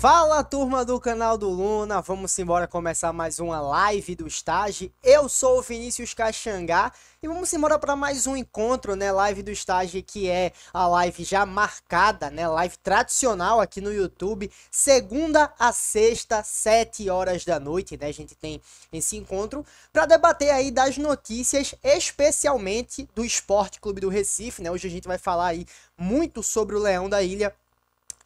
Fala turma do canal do Luna, vamos embora começar mais uma live do estágio. Eu sou o Vinícius Caxangá e vamos embora para mais um encontro, né? Live do estágio que é a live já marcada, né? Live tradicional aqui no YouTube, segunda a sexta, sete horas da noite, né? A gente tem esse encontro para debater aí das notícias, especialmente do Esporte Clube do Recife, né? Hoje a gente vai falar aí muito sobre o Leão da Ilha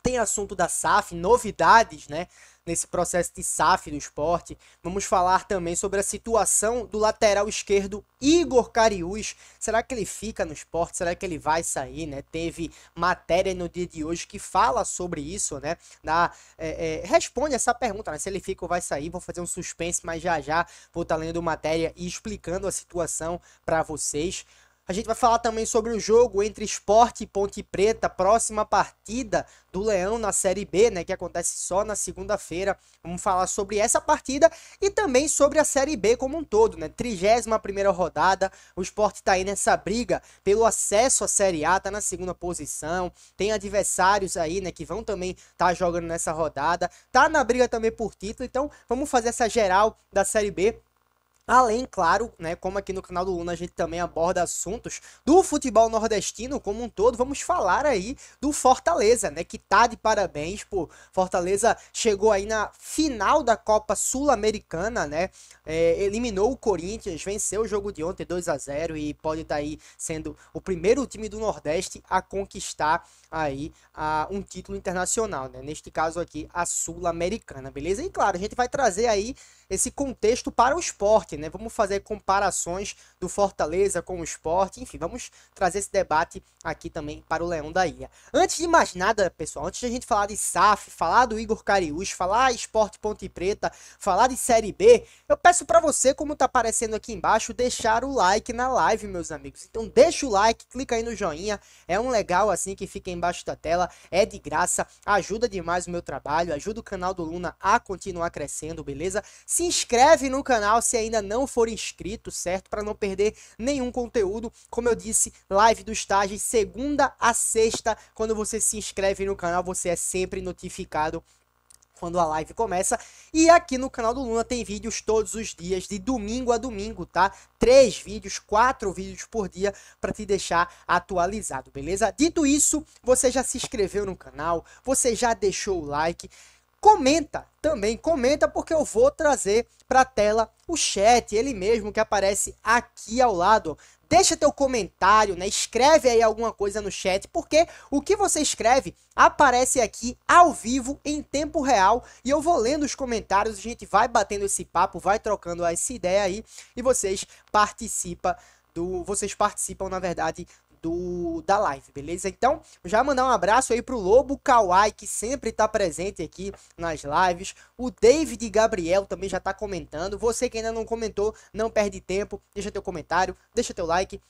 tem assunto da SAF, novidades, né? Nesse processo de SAF do esporte. Vamos falar também sobre a situação do lateral esquerdo Igor Cariús. Será que ele fica no esporte? Será que ele vai sair, né? Teve matéria no dia de hoje que fala sobre isso, né? Na, é, é, responde essa pergunta, né? Se ele fica ou vai sair. Vou fazer um suspense, mas já já vou estar lendo matéria e explicando a situação para vocês. A gente vai falar também sobre o jogo entre Sport e Ponte Preta, próxima partida do Leão na Série B, né, que acontece só na segunda-feira. Vamos falar sobre essa partida e também sobre a Série B como um todo, né? 31 rodada, o Sport tá aí nessa briga pelo acesso à Série A, tá na segunda posição. Tem adversários aí, né, que vão também tá jogando nessa rodada. Tá na briga também por título, então vamos fazer essa geral da Série B Além, claro, né, como aqui no canal do Luna a gente também aborda assuntos do futebol nordestino como um todo, vamos falar aí do Fortaleza, né, que tá de parabéns, pô. Fortaleza chegou aí na final da Copa Sul-Americana, né, é, eliminou o Corinthians, venceu o jogo de ontem 2 a 0 e pode estar tá aí sendo o primeiro time do Nordeste a conquistar aí a um título internacional, né? Neste caso aqui, a Sul-Americana, beleza? E claro, a gente vai trazer aí esse contexto para o esporte, né? Vamos fazer comparações do Fortaleza com o esporte, enfim, vamos trazer esse debate aqui também para o Leão da Ilha. Antes de mais nada, pessoal, antes de a gente falar de SAF, falar do Igor Cariús, falar Esporte Ponte Preta, falar de Série B, eu peço para você, como tá aparecendo aqui embaixo, deixar o like na live, meus amigos. Então deixa o like, clica aí no joinha, é um legal assim que fica embaixo da tela, é de graça, ajuda demais o meu trabalho, ajuda o canal do Luna a continuar crescendo, beleza? Se inscreve no canal se ainda não for inscrito, certo? Para não perder nenhum conteúdo, como eu disse, live do estágio segunda a sexta, quando você se inscreve no canal, você é sempre notificado quando a live começa. E aqui no canal do Luna tem vídeos todos os dias, de domingo a domingo, tá? Três vídeos, quatro vídeos por dia para te deixar atualizado, beleza? Dito isso, você já se inscreveu no canal, você já deixou o like. Comenta também, comenta porque eu vou trazer para a tela o chat, ele mesmo que aparece aqui ao lado. Deixa teu comentário, né? Escreve aí alguma coisa no chat, porque o que você escreve aparece aqui ao vivo em tempo real e eu vou lendo os comentários, a gente vai batendo esse papo, vai trocando essa ideia aí e vocês participa do vocês participam na verdade do da live, beleza? Então, já mandar um abraço aí pro Lobo Kawai, que sempre tá presente aqui nas lives. O David Gabriel também já tá comentando. Você que ainda não comentou, não perde tempo. Deixa teu comentário, deixa teu like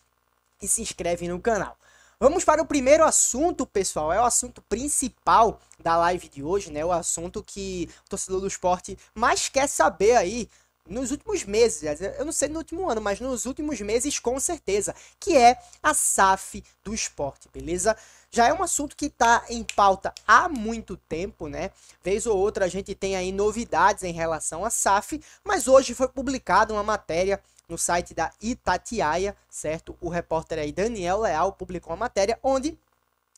e se inscreve no canal. Vamos para o primeiro assunto, pessoal. É o assunto principal da live de hoje, né? O assunto que o torcedor do esporte mais quer saber aí nos últimos meses, eu não sei no último ano, mas nos últimos meses com certeza, que é a SAF do esporte, beleza? Já é um assunto que está em pauta há muito tempo, né? Vez ou outra a gente tem aí novidades em relação à SAF, mas hoje foi publicada uma matéria no site da Itatiaia, certo? O repórter aí Daniel Leal publicou uma matéria onde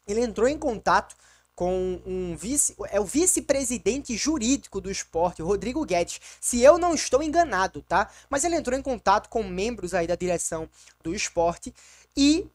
ele entrou em contato com um vice, é o vice-presidente jurídico do esporte, Rodrigo Guedes. Se eu não estou enganado, tá? Mas ele entrou em contato com membros aí da direção do esporte e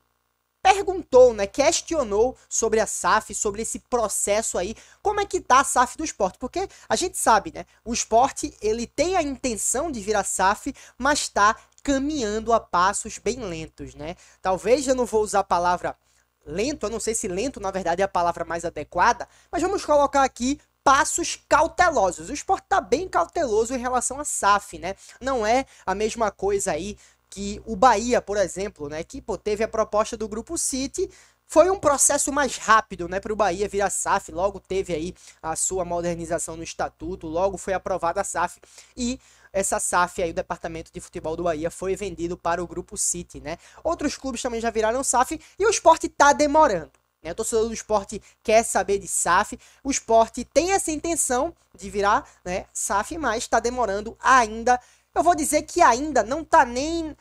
perguntou, né, questionou sobre a SAF, sobre esse processo aí, como é que tá a SAF do esporte? Porque a gente sabe, né, o esporte, ele tem a intenção de virar SAF, mas tá caminhando a passos bem lentos, né? Talvez eu não vou usar a palavra lento, eu não sei se lento na verdade é a palavra mais adequada, mas vamos colocar aqui passos cautelosos. O esporte está bem cauteloso em relação à SAF, né? Não é a mesma coisa aí que o Bahia, por exemplo, né? Que pô, teve a proposta do Grupo City, foi um processo mais rápido, né, para o Bahia virar SAF. Logo teve aí a sua modernização no estatuto, logo foi aprovada a SAF e essa SAF aí, o departamento de futebol do Bahia, foi vendido para o Grupo City, né? Outros clubes também já viraram SAF e o esporte tá demorando. Né? O torcedor do esporte quer saber de SAF. O esporte tem essa intenção de virar né, SAF, mas está demorando ainda. Eu vou dizer que ainda não está nem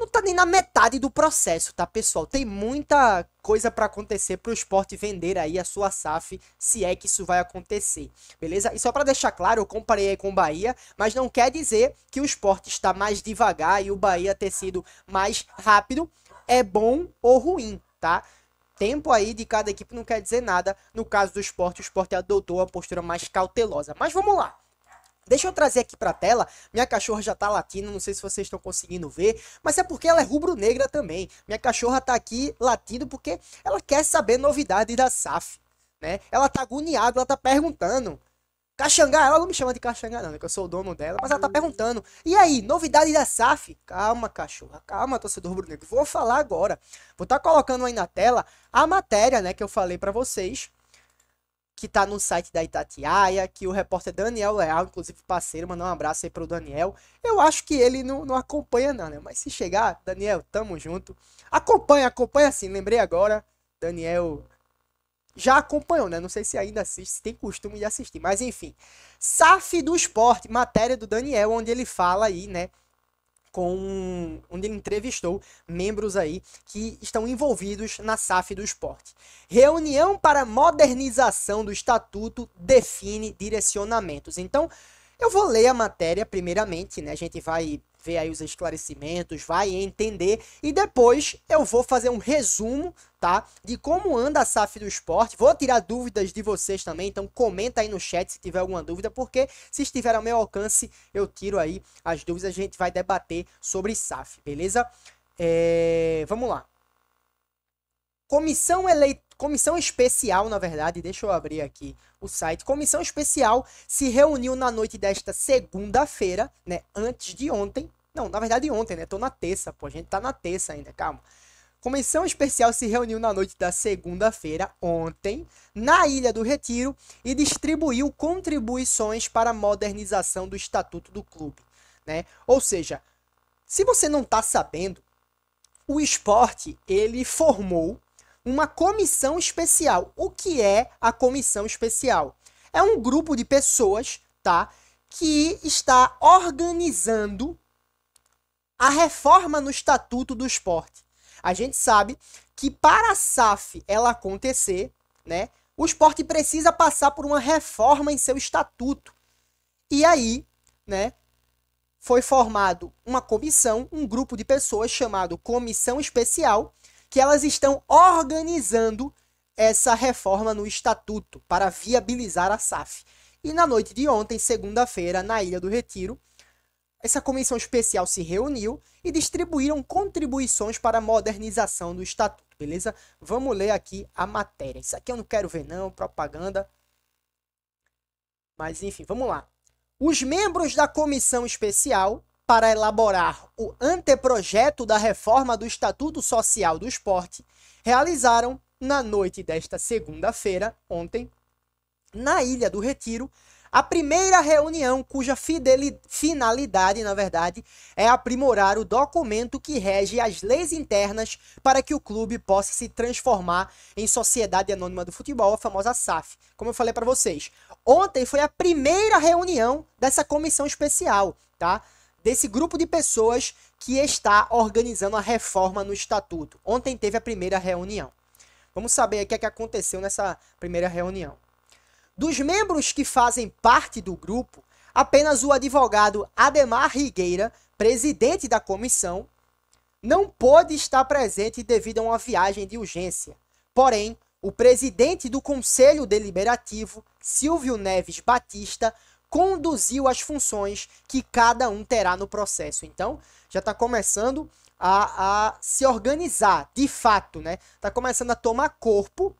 não tá nem na metade do processo, tá, pessoal? Tem muita coisa para acontecer para o esporte vender aí a sua SAF, se é que isso vai acontecer, beleza? E só para deixar claro, eu comparei aí com o Bahia, mas não quer dizer que o esporte está mais devagar e o Bahia ter sido mais rápido é bom ou ruim, tá? tempo aí de cada equipe não quer dizer nada. No caso do esporte, o esporte adotou a postura mais cautelosa. Mas vamos lá. Deixa eu trazer aqui pra tela. Minha cachorra já tá latindo, não sei se vocês estão conseguindo ver, mas é porque ela é rubro-negra também. Minha cachorra tá aqui latindo porque ela quer saber novidades da SAF, né? Ela tá agoniada, ela tá perguntando. Caxangá, ela não me chama de Caxangá não, é? que eu sou o dono dela, mas ela tá perguntando. E aí, novidade da SAF? Calma, cachorra, calma, torcedor rubro-negro. Vou falar agora. Vou estar tá colocando aí na tela a matéria, né, que eu falei para vocês que tá no site da Itatiaia, que o repórter Daniel Leal, inclusive parceiro, mandou um abraço aí pro Daniel. Eu acho que ele não, não acompanha não, né? Mas se chegar, Daniel, tamo junto. Acompanha, acompanha sim, lembrei agora, Daniel já acompanhou, né? Não sei se ainda assiste, se tem costume de assistir, mas enfim. SAF do Esporte, matéria do Daniel, onde ele fala aí, né, com onde ele entrevistou membros aí que estão envolvidos na SAF do esporte. Reunião para modernização do estatuto define direcionamentos. Então, eu vou ler a matéria primeiramente, né? A gente vai ver aí os esclarecimentos, vai entender e depois eu vou fazer um resumo, tá, de como anda a SAF do esporte. Vou tirar dúvidas de vocês também, então comenta aí no chat se tiver alguma dúvida, porque se estiver ao meu alcance, eu tiro aí as dúvidas, a gente vai debater sobre SAF, beleza? É, vamos lá. Comissão eleitoral Comissão especial, na verdade, deixa eu abrir aqui o site. Comissão especial se reuniu na noite desta segunda-feira, né? Antes de ontem. Não, na verdade, ontem, né? Tô na terça, pô. A gente tá na terça ainda, calma. Comissão especial se reuniu na noite da segunda-feira, ontem, na Ilha do Retiro e distribuiu contribuições para a modernização do estatuto do clube. Né? Ou seja, se você não está sabendo, o esporte ele formou uma comissão especial. O que é a comissão especial? É um grupo de pessoas, tá? Que está organizando a reforma no Estatuto do Esporte. A gente sabe que para a SAF ela acontecer, né? O esporte precisa passar por uma reforma em seu estatuto. E aí, né, foi formado uma comissão, um grupo de pessoas chamado Comissão Especial, que elas estão organizando essa reforma no estatuto para viabilizar a SAF. E na noite de ontem, segunda-feira, na Ilha do Retiro, essa comissão especial se reuniu e distribuíram contribuições para a modernização do estatuto, beleza? Vamos ler aqui a matéria. Isso aqui eu não quero ver não, propaganda. Mas enfim, vamos lá. Os membros da comissão especial para elaborar o anteprojeto da reforma do Estatuto Social do Esporte, realizaram na noite desta segunda-feira, ontem, na Ilha do Retiro, a primeira reunião cuja finalidade, na verdade, é aprimorar o documento que rege as leis internas para que o clube possa se transformar em Sociedade Anônima do Futebol, a famosa SAF. Como eu falei para vocês, ontem foi a primeira reunião dessa comissão especial, tá? desse grupo de pessoas que está organizando a reforma no estatuto. Ontem teve a primeira reunião. Vamos saber o que, é que aconteceu nessa primeira reunião. Dos membros que fazem parte do grupo, apenas o advogado Ademar Rigueira, presidente da comissão, não pôde estar presente devido a uma viagem de urgência. Porém, o presidente do Conselho Deliberativo, Silvio Neves Batista, conduziu as funções que cada um terá no processo. Então, já está começando a, a, se organizar, de fato, né? Está começando a tomar corpo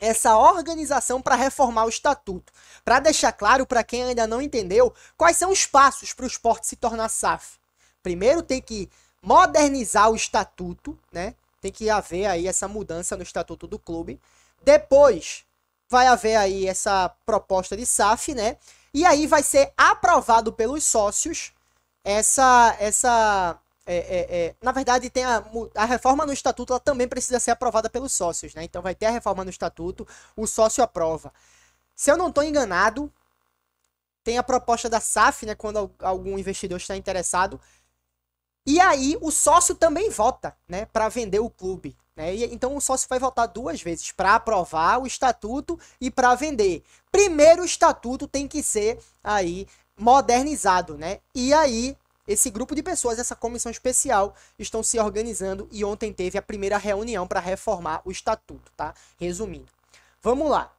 essa organização para reformar o estatuto. Para deixar claro para quem ainda não entendeu quais são os passos para o esporte se tornar SAF. Primeiro tem que modernizar o estatuto, né? Tem que haver aí essa mudança no estatuto do clube. Depois vai haver aí essa proposta de SAF, né? E aí vai ser aprovado pelos sócios essa. essa é, é, é na verdade, tem a, a reforma no estatuto, ela também precisa ser aprovada pelos sócios, né? Então vai ter a reforma no estatuto, o sócio aprova. Se eu não estou enganado, tem a proposta da SAF, né? Quando algum investidor está interessado, e aí o sócio também vota, né, para vender o clube. Né? E, então o sócio vai votar duas vezes, para aprovar o estatuto e para vender. Primeiro o estatuto tem que ser aí modernizado, né? E aí esse grupo de pessoas, essa comissão especial, estão se organizando e ontem teve a primeira reunião para reformar o estatuto, tá? Resumindo. Vamos lá.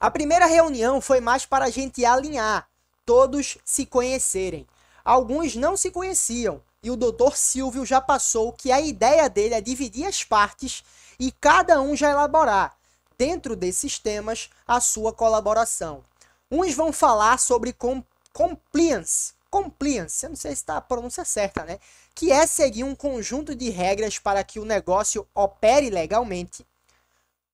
A primeira reunião foi mais para a gente alinhar, todos se conhecerem. Alguns não se conheciam, e o Dr. Silvio já passou que a ideia dele é dividir as partes e cada um já elaborar, dentro desses temas, a sua colaboração. Uns vão falar sobre com compliance, compliance, eu não sei se está a pronúncia certa, né? Que é seguir um conjunto de regras para que o negócio opere legalmente.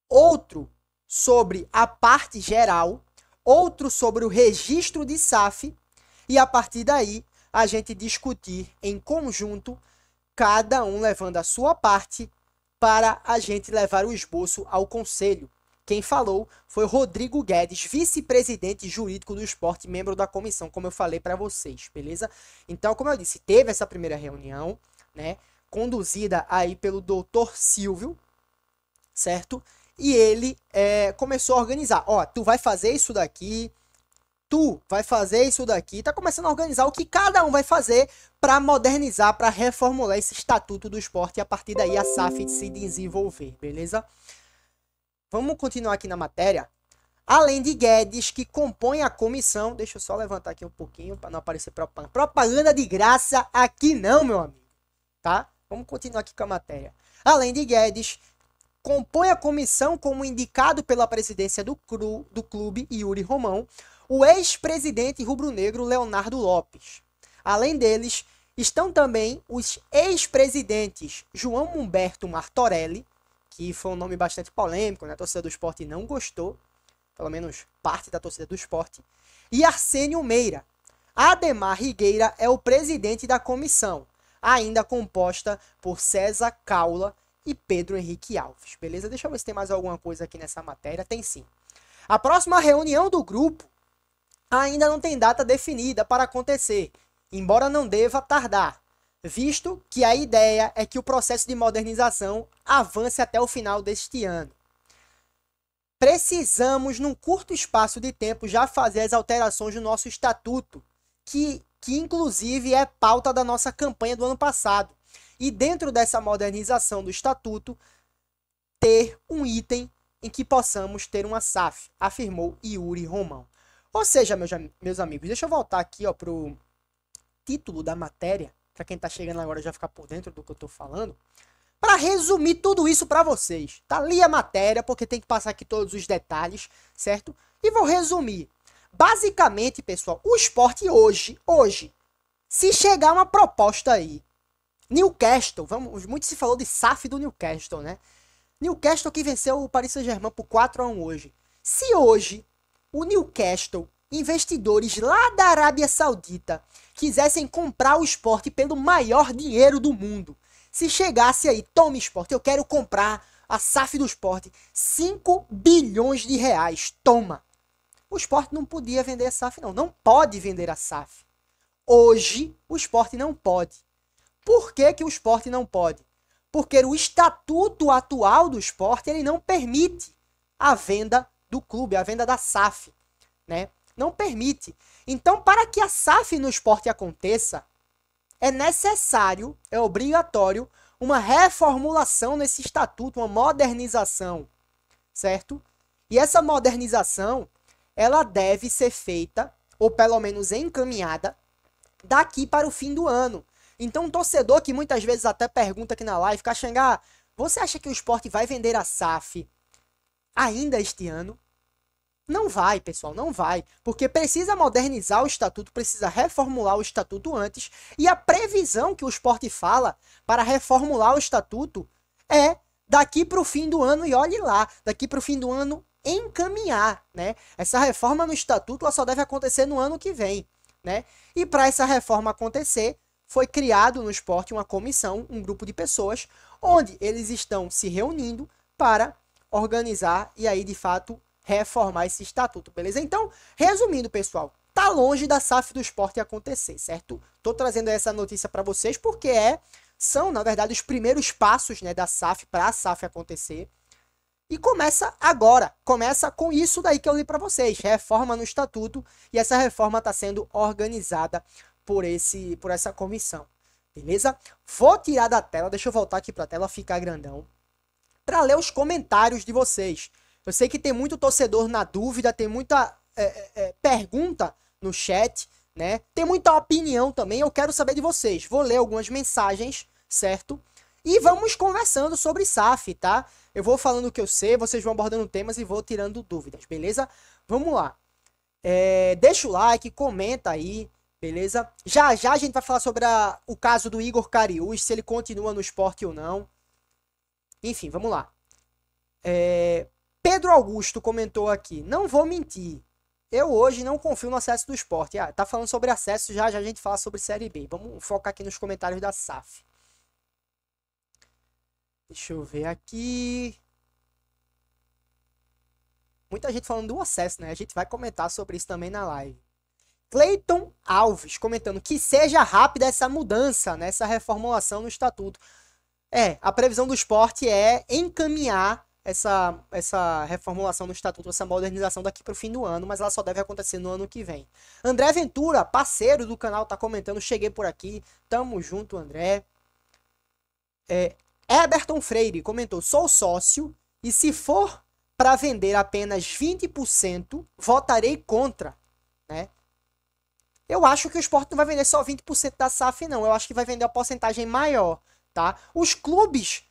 Outro sobre a parte geral, outro sobre o registro de SAF e a partir daí a gente discutir em conjunto, cada um levando a sua parte, para a gente levar o esboço ao conselho. Quem falou foi Rodrigo Guedes, vice-presidente jurídico do esporte, membro da comissão, como eu falei para vocês, beleza? Então, como eu disse, teve essa primeira reunião, né? Conduzida aí pelo doutor Silvio, certo? E ele é, começou a organizar: ó, tu vai fazer isso daqui, tu vai fazer isso daqui, tá começando a organizar o que cada um vai fazer para modernizar, para reformular esse estatuto do esporte e a partir daí a SAF se desenvolver, beleza? Vamos continuar aqui na matéria. Além de Guedes, que compõe a comissão. Deixa eu só levantar aqui um pouquinho para não aparecer propaganda. Propaganda de graça aqui não, meu amigo. Tá? Vamos continuar aqui com a matéria. Além de Guedes, compõe a comissão como indicado pela presidência do, cru, do clube Yuri Romão, o ex-presidente rubro-negro Leonardo Lopes. Além deles, estão também os ex-presidentes João Humberto Martorelli, que foi um nome bastante polêmico, né? a torcida do esporte não gostou, pelo menos parte da torcida do esporte, e Arsênio Meira. Ademar Rigueira é o presidente da comissão, ainda composta por César Caula e Pedro Henrique Alves. Beleza? Deixa eu ver se tem mais alguma coisa aqui nessa matéria. Tem sim. A próxima reunião do grupo ainda não tem data definida para acontecer, embora não deva tardar, visto que a ideia é que o processo de modernização avance até o final deste ano. Precisamos, num curto espaço de tempo, já fazer as alterações no nosso estatuto, que, que inclusive é pauta da nossa campanha do ano passado. E dentro dessa modernização do estatuto, ter um item em que possamos ter uma SAF, afirmou Yuri Romão. Ou seja, meus, meus amigos, deixa eu voltar aqui ó, pro título da matéria, para quem está chegando agora já ficar por dentro do que eu estou falando, para resumir tudo isso para vocês. Tá ali a matéria, porque tem que passar aqui todos os detalhes, certo? E vou resumir. Basicamente, pessoal, o esporte hoje, hoje, se chegar uma proposta aí, Newcastle, vamos, muito se falou de SAF do Newcastle, né? Newcastle que venceu o Paris Saint-Germain por 4 a 1 hoje. Se hoje o Newcastle, investidores lá da Arábia Saudita, quisessem comprar o esporte pelo maior dinheiro do mundo. Se chegasse aí, tome esporte, eu quero comprar a SAF do esporte, 5 bilhões de reais, toma. O esporte não podia vender a SAF, não, não pode vender a SAF. Hoje, o esporte não pode. Por que, que o esporte não pode? Porque o estatuto atual do esporte ele não permite a venda do clube, a venda da SAF, né? Não permite. Então, para que a SAF no esporte aconteça, é necessário, é obrigatório, uma reformulação nesse estatuto, uma modernização, certo? E essa modernização, ela deve ser feita, ou pelo menos encaminhada, daqui para o fim do ano. Então, um torcedor que muitas vezes até pergunta aqui na live, Caxangá, você acha que o esporte vai vender a SAF ainda este ano? Não vai, pessoal, não vai, porque precisa modernizar o estatuto, precisa reformular o estatuto antes, e a previsão que o esporte fala para reformular o estatuto é daqui para o fim do ano, e olhe lá, daqui para o fim do ano encaminhar, né? Essa reforma no estatuto só deve acontecer no ano que vem, né? E para essa reforma acontecer, foi criado no esporte uma comissão, um grupo de pessoas, onde eles estão se reunindo para organizar e aí de fato reformar esse estatuto, beleza? Então, resumindo, pessoal, tá longe da SAF do esporte acontecer, certo? Tô trazendo essa notícia para vocês porque é são, na verdade, os primeiros passos, né, da SAF para a SAF acontecer. E começa agora, começa com isso daí que eu li para vocês, reforma no estatuto, e essa reforma está sendo organizada por esse por essa comissão. Beleza? Vou tirar da tela, deixa eu voltar aqui para a tela ficar grandão, para ler os comentários de vocês. Eu sei que tem muito torcedor na dúvida, tem muita é, é, é, pergunta no chat, né? Tem muita opinião também. Eu quero saber de vocês. Vou ler algumas mensagens, certo? E vamos conversando sobre SAF, tá? Eu vou falando o que eu sei, vocês vão abordando temas e vou tirando dúvidas, beleza? Vamos lá. É, deixa o like, comenta aí, beleza? Já já a gente vai falar sobre a, o caso do Igor Cariús, se ele continua no esporte ou não. Enfim, vamos lá. É, Pedro Augusto comentou aqui, não vou mentir. Eu hoje não confio no acesso do esporte. Ah, tá falando sobre acesso, já já a gente fala sobre Série B. Vamos focar aqui nos comentários da SAF. Deixa eu ver aqui. Muita gente falando do acesso, né? A gente vai comentar sobre isso também na live. Cleiton Alves comentando que seja rápida essa mudança, né? essa reformulação no estatuto. É, a previsão do esporte é encaminhar essa, essa reformulação do estatuto, essa modernização daqui para o fim do ano, mas ela só deve acontecer no ano que vem. André Ventura, parceiro do canal, tá comentando, cheguei por aqui, tamo junto, André. É, Eberton Freire comentou, sou sócio e se for para vender apenas 20%, votarei contra, né? Eu acho que o esporte não vai vender só 20% da SAF, não. Eu acho que vai vender uma porcentagem maior, tá? Os clubes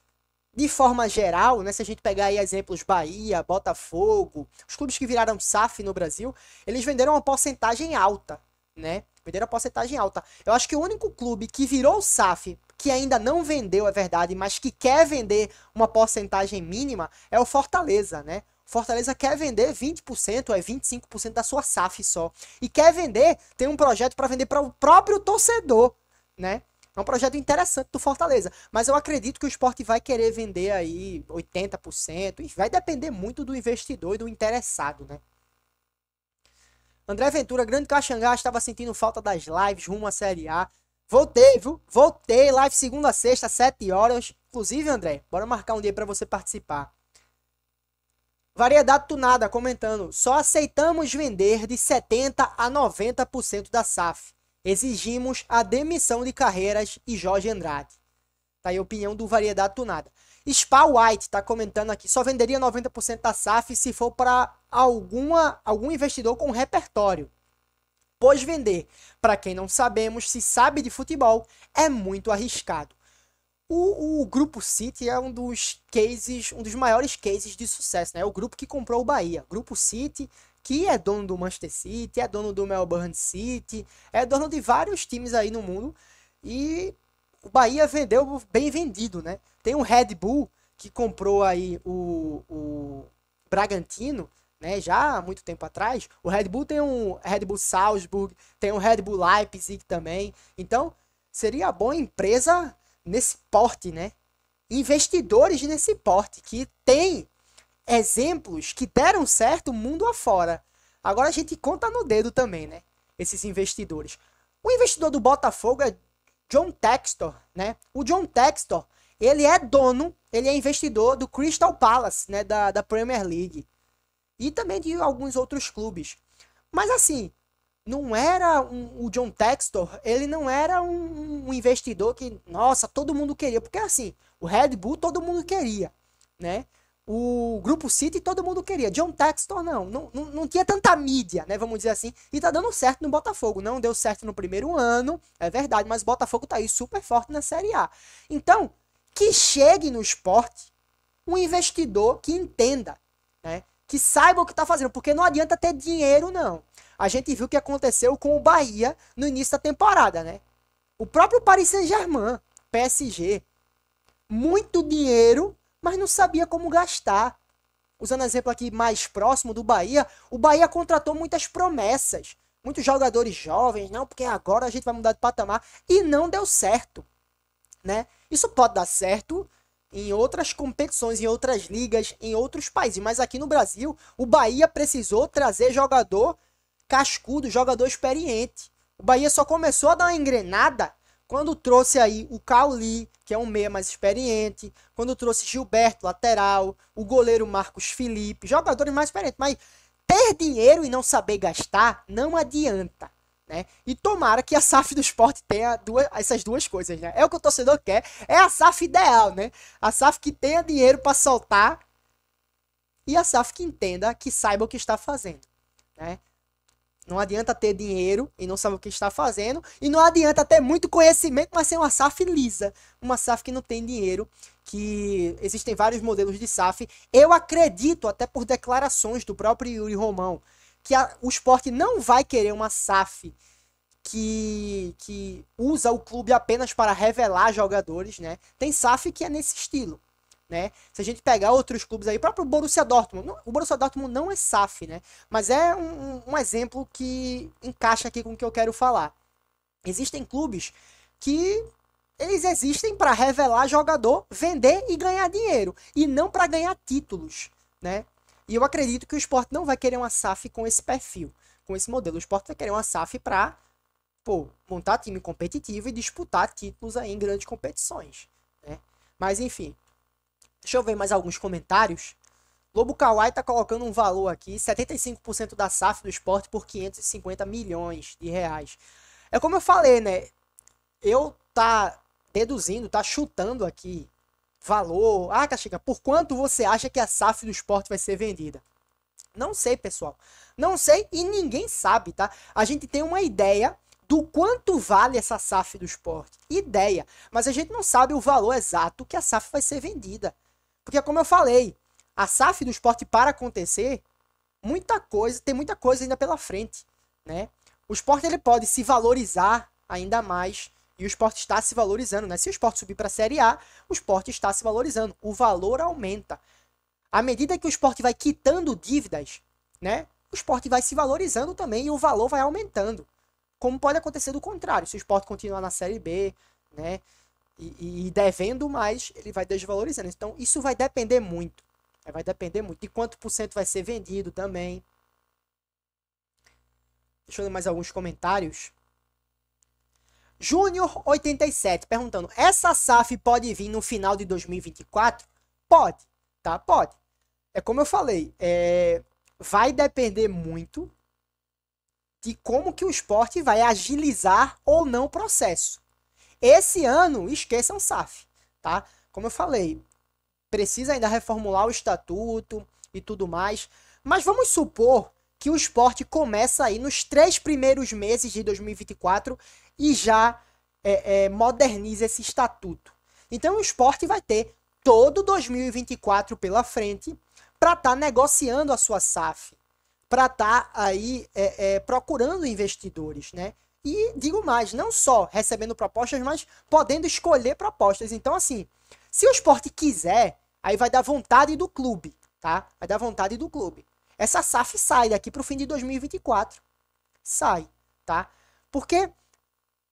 de forma geral, né, se a gente pegar aí exemplos Bahia, Botafogo, os clubes que viraram SAF no Brasil, eles venderam uma porcentagem alta, né? Venderam uma porcentagem alta. Eu acho que o único clube que virou SAF, que ainda não vendeu, é verdade, mas que quer vender uma porcentagem mínima, é o Fortaleza, né? Fortaleza quer vender 20%, ou é 25% da sua SAF só. E quer vender, tem um projeto para vender para o próprio torcedor, né? É um projeto interessante do Fortaleza. Mas eu acredito que o esporte vai querer vender aí 80%. E vai depender muito do investidor e do interessado, né? André Ventura, grande Caxangá, estava sentindo falta das lives rumo à Série A. Voltei, viu? Voltei, live segunda a sexta, 7 horas. Inclusive, André, bora marcar um dia para você participar. Variedade Tunada comentando, só aceitamos vender de 70% a 90% da SAF. Exigimos a demissão de Carreiras e Jorge Andrade. Tá aí a opinião do Variedade Tunada. Spa White tá comentando aqui, só venderia 90% da SAF se for para alguma algum investidor com repertório. Pois vender, para quem não sabemos, se sabe de futebol, é muito arriscado. O, o, grupo City é um dos cases, um dos maiores cases de sucesso, né? É o grupo que comprou o Bahia. Grupo City, que é dono do Manchester City, é dono do Melbourne City, é dono de vários times aí no mundo. E o Bahia vendeu bem vendido, né? Tem o Red Bull que comprou aí o, o Bragantino, né? Já há muito tempo atrás. O Red Bull tem um Red Bull Salzburg, tem um Red Bull Leipzig também. Então, seria boa empresa nesse porte, né? Investidores nesse porte que tem exemplos que deram certo mundo afora. Agora a gente conta no dedo também, né? Esses investidores. O investidor do Botafogo é John Textor, né? O John Textor, ele é dono, ele é investidor do Crystal Palace, né? Da, da Premier League. E também de alguns outros clubes. Mas assim, não era um, o John Textor, ele não era um, um, investidor que, nossa, todo mundo queria. Porque assim, o Red Bull todo mundo queria, né? o grupo City todo mundo queria. John Textor não. Não, não, não tinha tanta mídia, né? Vamos dizer assim. E tá dando certo no Botafogo. Não deu certo no primeiro ano, é verdade, mas o Botafogo tá aí super forte na Série A. Então, que chegue no esporte um investidor que entenda, né? Que saiba o que tá fazendo, porque não adianta ter dinheiro, não. A gente viu o que aconteceu com o Bahia no início da temporada, né? O próprio Paris Saint-Germain, PSG, muito dinheiro mas não sabia como gastar. Usando exemplo aqui mais próximo do Bahia, o Bahia contratou muitas promessas, muitos jogadores jovens, não, porque agora a gente vai mudar de patamar e não deu certo, né? Isso pode dar certo em outras competições, em outras ligas, em outros países, mas aqui no Brasil, o Bahia precisou trazer jogador cascudo, jogador experiente. O Bahia só começou a dar uma engrenada quando trouxe aí o Cauli, que é um meia mais experiente, quando trouxe Gilberto, lateral, o goleiro Marcos Felipe, jogadores mais experientes, mas ter dinheiro e não saber gastar não adianta. Né? E tomara que a SAF do esporte tenha duas, essas duas coisas, né? É o que o torcedor quer, é a SAF ideal, né? A SAF que tenha dinheiro para soltar e a SAF que entenda, que saiba o que está fazendo, né? Não adianta ter dinheiro e não saber o que está fazendo. E não adianta ter muito conhecimento, mas ser uma SAF lisa. Uma SAF que não tem dinheiro. Que existem vários modelos de SAF. Eu acredito, até por declarações do próprio Yuri Romão, que a, o esporte não vai querer uma SAF que, que usa o clube apenas para revelar jogadores, né? Tem SAF que é nesse estilo né? Se a gente pegar outros clubes aí, o próprio Borussia Dortmund, o Borussia Dortmund não é SAF, né? Mas é um, um exemplo que encaixa aqui com o que eu quero falar. Existem clubes que eles existem para revelar jogador, vender e ganhar dinheiro, e não para ganhar títulos, né? E eu acredito que o esporte não vai querer uma SAF com esse perfil, com esse modelo. O esporte vai querer uma SAF para montar time competitivo e disputar títulos aí em grandes competições, né? Mas enfim, Deixa eu ver mais alguns comentários. Lobo Kawai tá colocando um valor aqui, 75% da SAF do esporte por 550 milhões de reais. É como eu falei, né? Eu tá deduzindo, tá chutando aqui valor. Ah, Caxiga, por quanto você acha que a SAF do esporte vai ser vendida? Não sei, pessoal. Não sei e ninguém sabe, tá? A gente tem uma ideia do quanto vale essa SAF do esporte. Ideia. Mas a gente não sabe o valor exato que a SAF vai ser vendida. Porque, como eu falei, a SAF do esporte para acontecer, muita coisa, tem muita coisa ainda pela frente, né? O esporte ele pode se valorizar ainda mais e o esporte está se valorizando, né? Se o esporte subir para a Série A, o esporte está se valorizando, o valor aumenta. À medida que o esporte vai quitando dívidas, né? O esporte vai se valorizando também e o valor vai aumentando. Como pode acontecer do contrário, se o esporte continuar na Série B, né? e, e devendo mais, ele vai desvalorizando. Então, isso vai depender muito. É, vai depender muito de quanto por cento vai ser vendido também. Deixa eu ler mais alguns comentários. Júnior87 perguntando: essa SAF pode vir no final de 2024? Pode, tá? Pode. É como eu falei, é... vai depender muito de como que o esporte vai agilizar ou não o processo. Esse ano, esqueçam SAF, tá? Como eu falei, precisa ainda reformular o estatuto e tudo mais. Mas vamos supor que o esporte começa aí nos três primeiros meses de 2024 e já é, é, moderniza esse estatuto. Então o esporte vai ter todo 2024 pela frente para estar tá negociando a sua SAF, para estar tá aí é, é, procurando investidores, né? E digo mais, não só recebendo propostas, mas podendo escolher propostas. Então, assim, se o esporte quiser, aí vai dar vontade do clube, tá? Vai dar vontade do clube. Essa SAF sai daqui para o fim de 2024. Sai, tá? Porque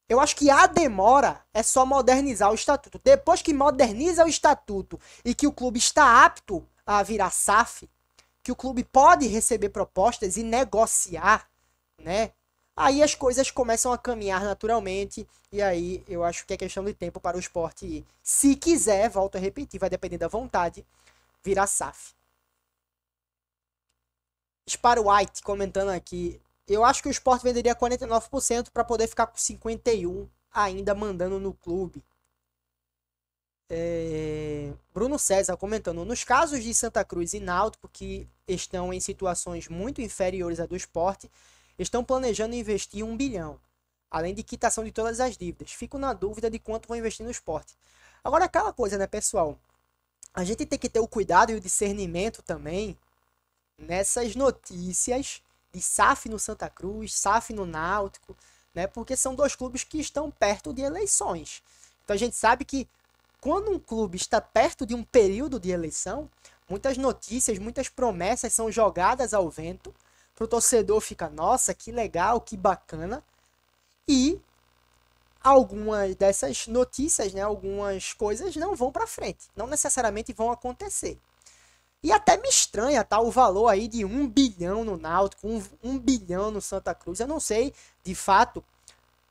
eu acho que a demora é só modernizar o estatuto. Depois que moderniza o estatuto e que o clube está apto a virar SAF, que o clube pode receber propostas e negociar, né? aí as coisas começam a caminhar naturalmente. E aí eu acho que é questão de tempo para o esporte, se quiser, volto a repetir, vai depender da vontade, virar SAF. Spar White comentando aqui. Eu acho que o esporte venderia 49% para poder ficar com 51% ainda mandando no clube. É... Bruno César comentando: nos casos de Santa Cruz e Náutico, que estão em situações muito inferiores à do esporte, estão planejando investir um bilhão, além de quitação de todas as dívidas. Fico na dúvida de quanto vão investir no esporte. Agora, aquela coisa, né, pessoal? A gente tem que ter o cuidado e o discernimento também nessas notícias de SAF no Santa Cruz, SAF no Náutico, né? Porque são dois clubes que estão perto de eleições. Então a gente sabe que quando um clube está perto de um período de eleição, muitas notícias, muitas promessas são jogadas ao vento Pro torcedor fica, nossa, que legal, que bacana. E algumas dessas notícias, né, algumas coisas não vão para frente, não necessariamente vão acontecer. E até me estranha, tá? O valor aí de um bilhão no Náutico, um, um bilhão no Santa Cruz. Eu não sei, de fato,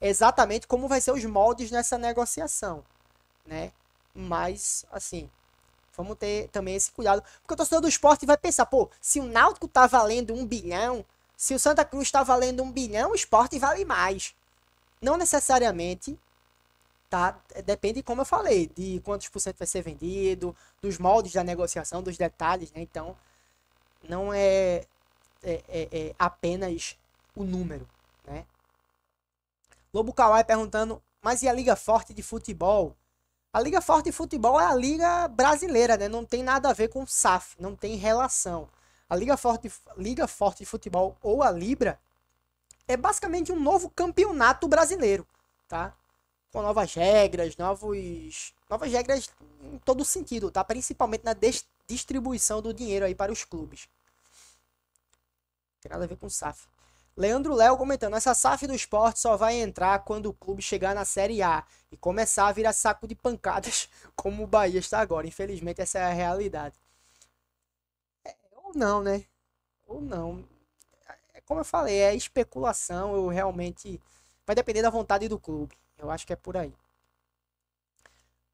exatamente como vai ser os moldes nessa negociação, né? Mas, assim, Vamos ter também esse cuidado. Porque o torcedor do esporte vai pensar, pô, se o Náutico tá valendo um bilhão, se o Santa Cruz tá valendo um bilhão, o esporte vale mais. Não necessariamente, tá? Depende, como eu falei, de quantos por cento vai ser vendido, dos moldes da negociação, dos detalhes, né? Então, não é, é, é, é apenas o número, né? Lobo Kawai perguntando, mas e a Liga Forte de Futebol? A Liga Forte de Futebol é a Liga Brasileira, né? Não tem nada a ver com o SAF, não tem relação. A Liga Forte, Liga Forte de Futebol ou a Libra é basicamente um novo campeonato brasileiro, tá? Com novas regras, novos, novas regras em todo sentido, tá? Principalmente na distribuição do dinheiro aí para os clubes. Não tem nada a ver com o SAF. Leandro Léo comentando: essa SAF do esporte só vai entrar quando o clube chegar na Série A e começar a virar saco de pancadas, como o Bahia está agora. Infelizmente, essa é a realidade. É, ou não, né? Ou não. É, é, como eu falei, é especulação. Eu realmente. Vai depender da vontade do clube. Eu acho que é por aí.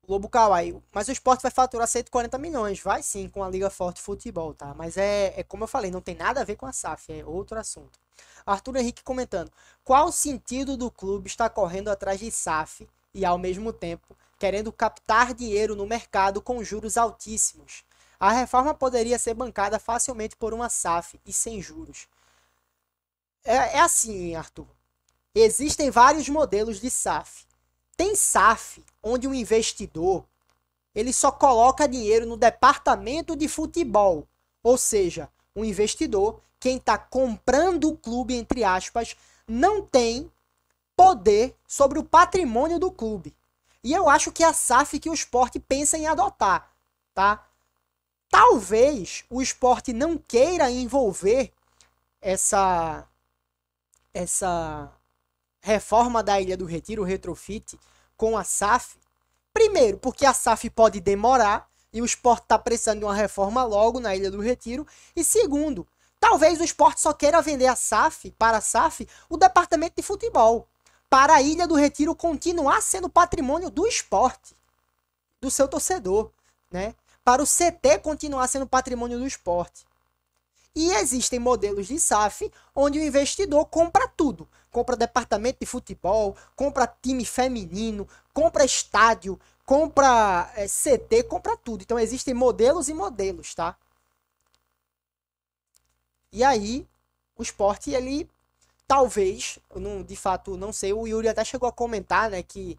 Lobo Kawaii. Mas o esporte vai faturar 140 milhões, vai sim, com a Liga Forte Futebol, tá? Mas é, é como eu falei, não tem nada a ver com a SAF, é outro assunto. Arthur Henrique comentando: qual o sentido do clube estar correndo atrás de SAF e, ao mesmo tempo, querendo captar dinheiro no mercado com juros altíssimos? A reforma poderia ser bancada facilmente por uma SAF e sem juros. É, é assim, Arthur. Existem vários modelos de SAF. Tem SAF, onde o um investidor ele só coloca dinheiro no departamento de futebol, ou seja, o um investidor, quem está comprando o clube, entre aspas, não tem poder sobre o patrimônio do clube. E eu acho que é a SAF que o esporte pensa em adotar, tá? Talvez o esporte não queira envolver essa essa reforma da Ilha do Retiro, o retrofit, com a SAF? Primeiro, porque a SAF pode demorar e o esporte está precisando de uma reforma logo na Ilha do Retiro. E segundo, talvez o esporte só queira vender a SAF, para a SAF, o departamento de futebol. Para a Ilha do Retiro continuar sendo patrimônio do esporte, do seu torcedor, né? Para o CT continuar sendo patrimônio do esporte. E existem modelos de SAF onde o investidor compra tudo. Compra departamento de futebol, compra time feminino, compra estádio, compra é, eh, CT, compra tudo. Então existem modelos e modelos, tá? E aí, o esporte, ele talvez, não, de fato, não sei, o Yuri até chegou a comentar, né, que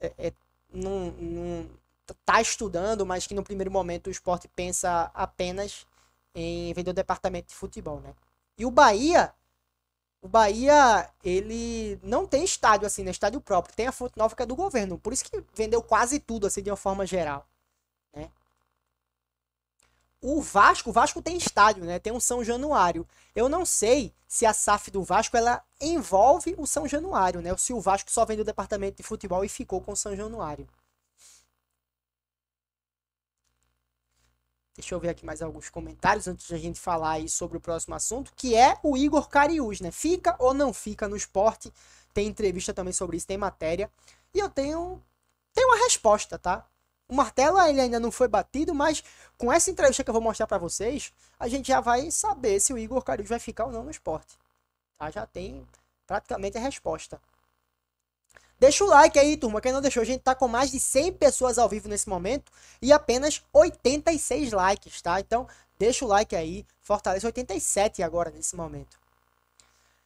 é, é, não, não tá estudando, mas que no primeiro momento o esporte pensa apenas em vender o departamento de futebol, né? E o Bahia, o Bahia, ele não tem estádio assim, né? Estádio próprio. Tem a Fonte Nova que é do governo. Por isso que vendeu quase tudo, assim, de uma forma geral, né? O Vasco, o Vasco tem estádio, né? Tem um São Januário. Eu não sei se a SAF do Vasco, ela envolve o São Januário, né? Ou se o Vasco só vendeu o departamento de futebol e ficou com o São Januário. Deixa eu ver aqui mais alguns comentários antes de a gente falar aí sobre o próximo assunto, que é o Igor Cariús, né? Fica ou não fica no esporte? Tem entrevista também sobre isso, tem matéria. E eu tenho, tenho uma resposta, tá? O martelo ele ainda não foi batido, mas com essa entrevista que eu vou mostrar para vocês, a gente já vai saber se o Igor Carius vai ficar ou não no esporte. Tá? Já tem praticamente a resposta. Deixa o like aí, turma. Quem não deixou, a gente tá com mais de 100 pessoas ao vivo nesse momento e apenas 86 likes, tá? Então, deixa o like aí. Fortaleza 87 agora nesse momento.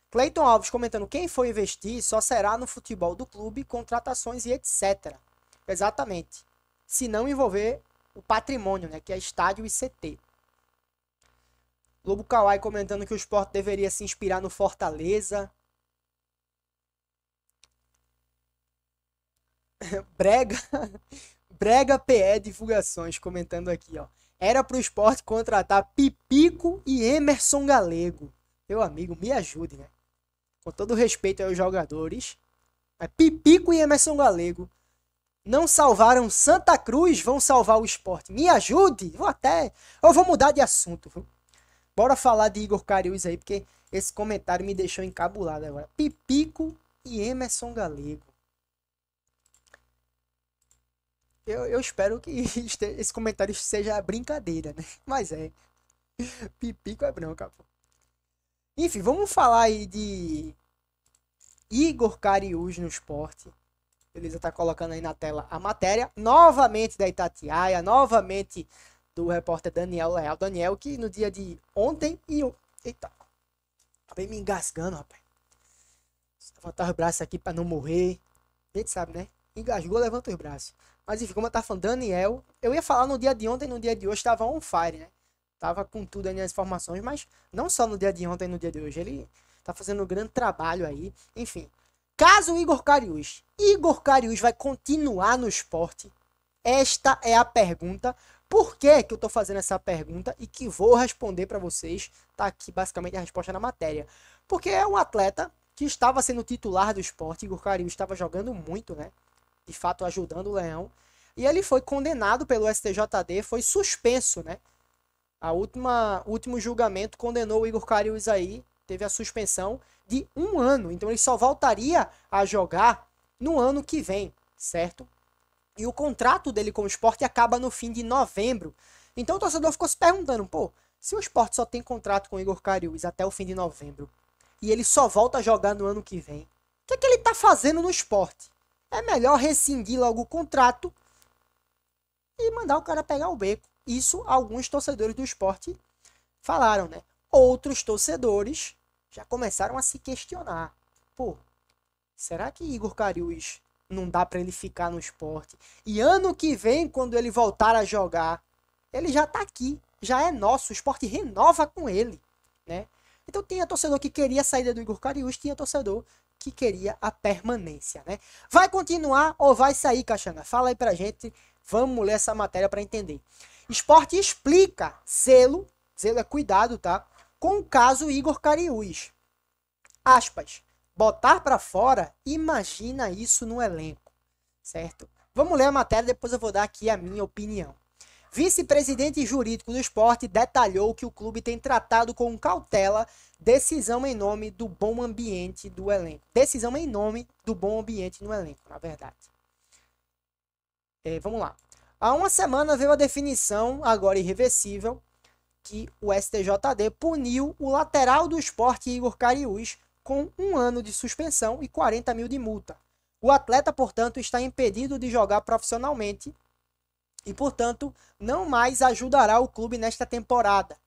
Cleiton Alves comentando: quem for investir só será no futebol do clube, contratações e etc. Exatamente. Se não envolver o patrimônio, né? Que é estádio e CT. Lobo Kawai comentando que o esporte deveria se inspirar no Fortaleza. Brega, Brega PE Divulgações comentando aqui, ó. Era pro esporte contratar Pipico e Emerson Galego. Meu amigo, me ajude, né? Com todo respeito aos jogadores. Mas Pipico e Emerson Galego não salvaram Santa Cruz, vão salvar o esporte. Me ajude! Vou até. Eu vou mudar de assunto, viu? Bora falar de Igor Carius aí, porque esse comentário me deixou encabulado agora. Pipico e Emerson Galego. Eu, eu espero que este, esse comentário seja brincadeira, né? Mas é. Pipico é branco, pô. Enfim, vamos falar aí de Igor Cariús no esporte. Beleza, tá colocando aí na tela a matéria. Novamente da Itatiaia, novamente do repórter Daniel Leal. Daniel, que no dia de ontem e. Eita! Acabei me engasgando, rapaz. Levantar os braços aqui para não morrer. A gente sabe, né? Engasgou, levanta os braços. Mas enfim, como eu tava falando, Daniel, eu ia falar no dia de ontem, no dia de hoje, tava on fire, né? Tava com tudo aí nas informações, mas não só no dia de ontem, no dia de hoje. Ele tá fazendo um grande trabalho aí. Enfim, caso Igor Cariús, Igor Cariús vai continuar no esporte? Esta é a pergunta. Por que, que eu tô fazendo essa pergunta e que vou responder para vocês? Tá aqui basicamente a resposta na matéria. Porque é um atleta que estava sendo titular do esporte, Igor Cariús estava jogando muito, né? de fato ajudando o Leão. E ele foi condenado pelo STJD, foi suspenso, né? A última último julgamento condenou o Igor Carius aí, teve a suspensão de um ano. Então ele só voltaria a jogar no ano que vem, certo? E o contrato dele com o esporte acaba no fim de novembro. Então o torcedor ficou se perguntando, pô, se o esporte só tem contrato com o Igor Carius até o fim de novembro e ele só volta a jogar no ano que vem, o que, é que ele tá fazendo no esporte? é melhor rescindir logo o contrato e mandar o cara pegar o beco. Isso alguns torcedores do esporte falaram, né? Outros torcedores já começaram a se questionar. Pô, será que Igor Cariús não dá para ele ficar no esporte? E ano que vem, quando ele voltar a jogar, ele já tá aqui, já é nosso, o esporte renova com ele, né? Então tinha torcedor que queria a saída do Igor Cariús, tinha torcedor que queria a permanência, né? Vai continuar ou vai sair, Caxanga? Fala aí pra gente, vamos ler essa matéria para entender. Esporte explica zelo, zelo é cuidado, tá? Com o caso Igor Cariús. Aspas, botar para fora, imagina isso no elenco, certo? Vamos ler a matéria, depois eu vou dar aqui a minha opinião. Vice-presidente jurídico do esporte detalhou que o clube tem tratado com cautela Decisão em nome do bom ambiente do elenco. Decisão em nome do bom ambiente no elenco, na verdade. É, vamos lá. Há uma semana veio a definição, agora irreversível, que o STJD puniu o lateral do esporte Igor Cariús com um ano de suspensão e 40 mil de multa. O atleta, portanto, está impedido de jogar profissionalmente e, portanto, não mais ajudará o clube nesta temporada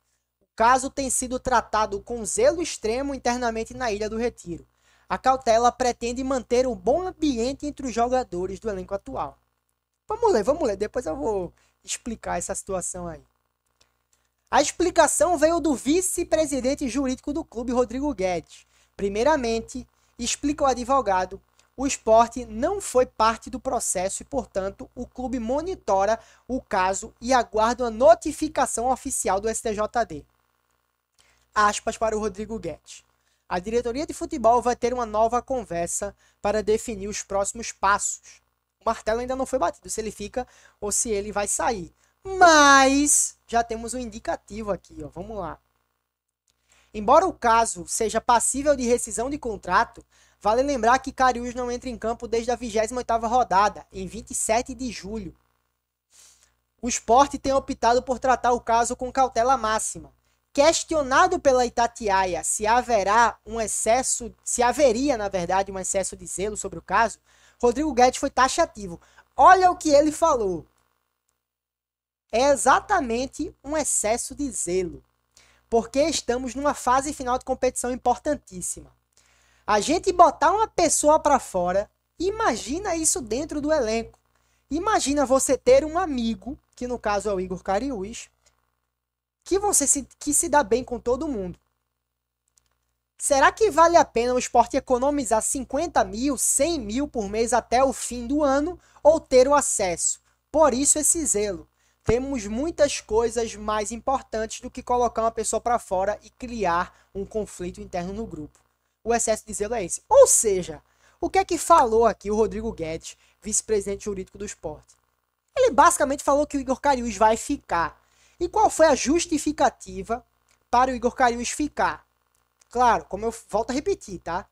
caso tem sido tratado com zelo extremo internamente na Ilha do Retiro. A cautela pretende manter um bom ambiente entre os jogadores do elenco atual. Vamos ler, vamos ler, depois eu vou explicar essa situação aí. A explicação veio do vice-presidente jurídico do clube, Rodrigo Guedes. Primeiramente, explica o advogado, o esporte não foi parte do processo e, portanto, o clube monitora o caso e aguarda a notificação oficial do STJD. Aspas para o Rodrigo Guedes. A diretoria de futebol vai ter uma nova conversa para definir os próximos passos. O martelo ainda não foi batido, se ele fica ou se ele vai sair. Mas já temos um indicativo aqui, ó. Vamos lá. Embora o caso seja passível de rescisão de contrato, vale lembrar que Cariús não entra em campo desde a 28ª rodada, em 27 de julho. O esporte tem optado por tratar o caso com cautela máxima, Questionado pela Itatiaia se haverá um excesso, se haveria, na verdade, um excesso de zelo sobre o caso, Rodrigo Guedes foi taxativo. Olha o que ele falou. É exatamente um excesso de zelo, porque estamos numa fase final de competição importantíssima. A gente botar uma pessoa para fora, imagina isso dentro do elenco. Imagina você ter um amigo, que no caso é o Igor Cariús, que você se, que se dá bem com todo mundo. Será que vale a pena o esporte economizar 50 mil, 100 mil por mês até o fim do ano ou ter o acesso? Por isso esse zelo. Temos muitas coisas mais importantes do que colocar uma pessoa para fora e criar um conflito interno no grupo. O excesso de zelo é esse. Ou seja, o que é que falou aqui o Rodrigo Guedes, vice-presidente jurídico do esporte? Ele basicamente falou que o Igor Carius vai ficar. E qual foi a justificativa para o Igor Carius ficar? Claro, como eu volto a repetir, tá?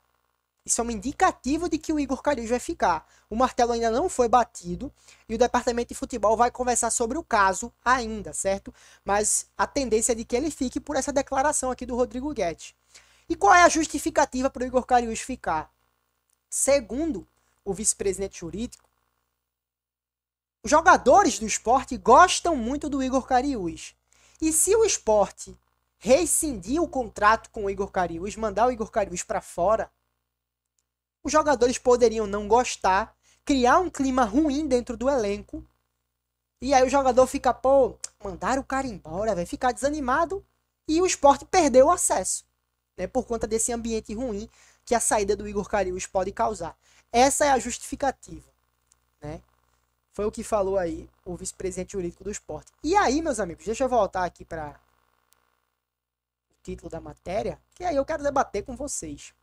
Isso é um indicativo de que o Igor Carius vai ficar. O martelo ainda não foi batido e o departamento de futebol vai conversar sobre o caso ainda, certo? Mas a tendência é de que ele fique por essa declaração aqui do Rodrigo Guedes. E qual é a justificativa para o Igor Carius ficar? Segundo o vice-presidente jurídico, os jogadores do esporte gostam muito do Igor Cariús. E se o esporte rescindir o contrato com o Igor Cariús, mandar o Igor Cariús para fora, os jogadores poderiam não gostar, criar um clima ruim dentro do elenco. E aí o jogador fica, pô, mandaram o cara embora, vai ficar desanimado e o esporte perdeu o acesso, né? Por conta desse ambiente ruim que a saída do Igor Cariús pode causar. Essa é a justificativa, né? Foi o que falou aí o vice-presidente jurídico do esporte. E aí, meus amigos, deixa eu voltar aqui para o título da matéria, que aí eu quero debater com vocês.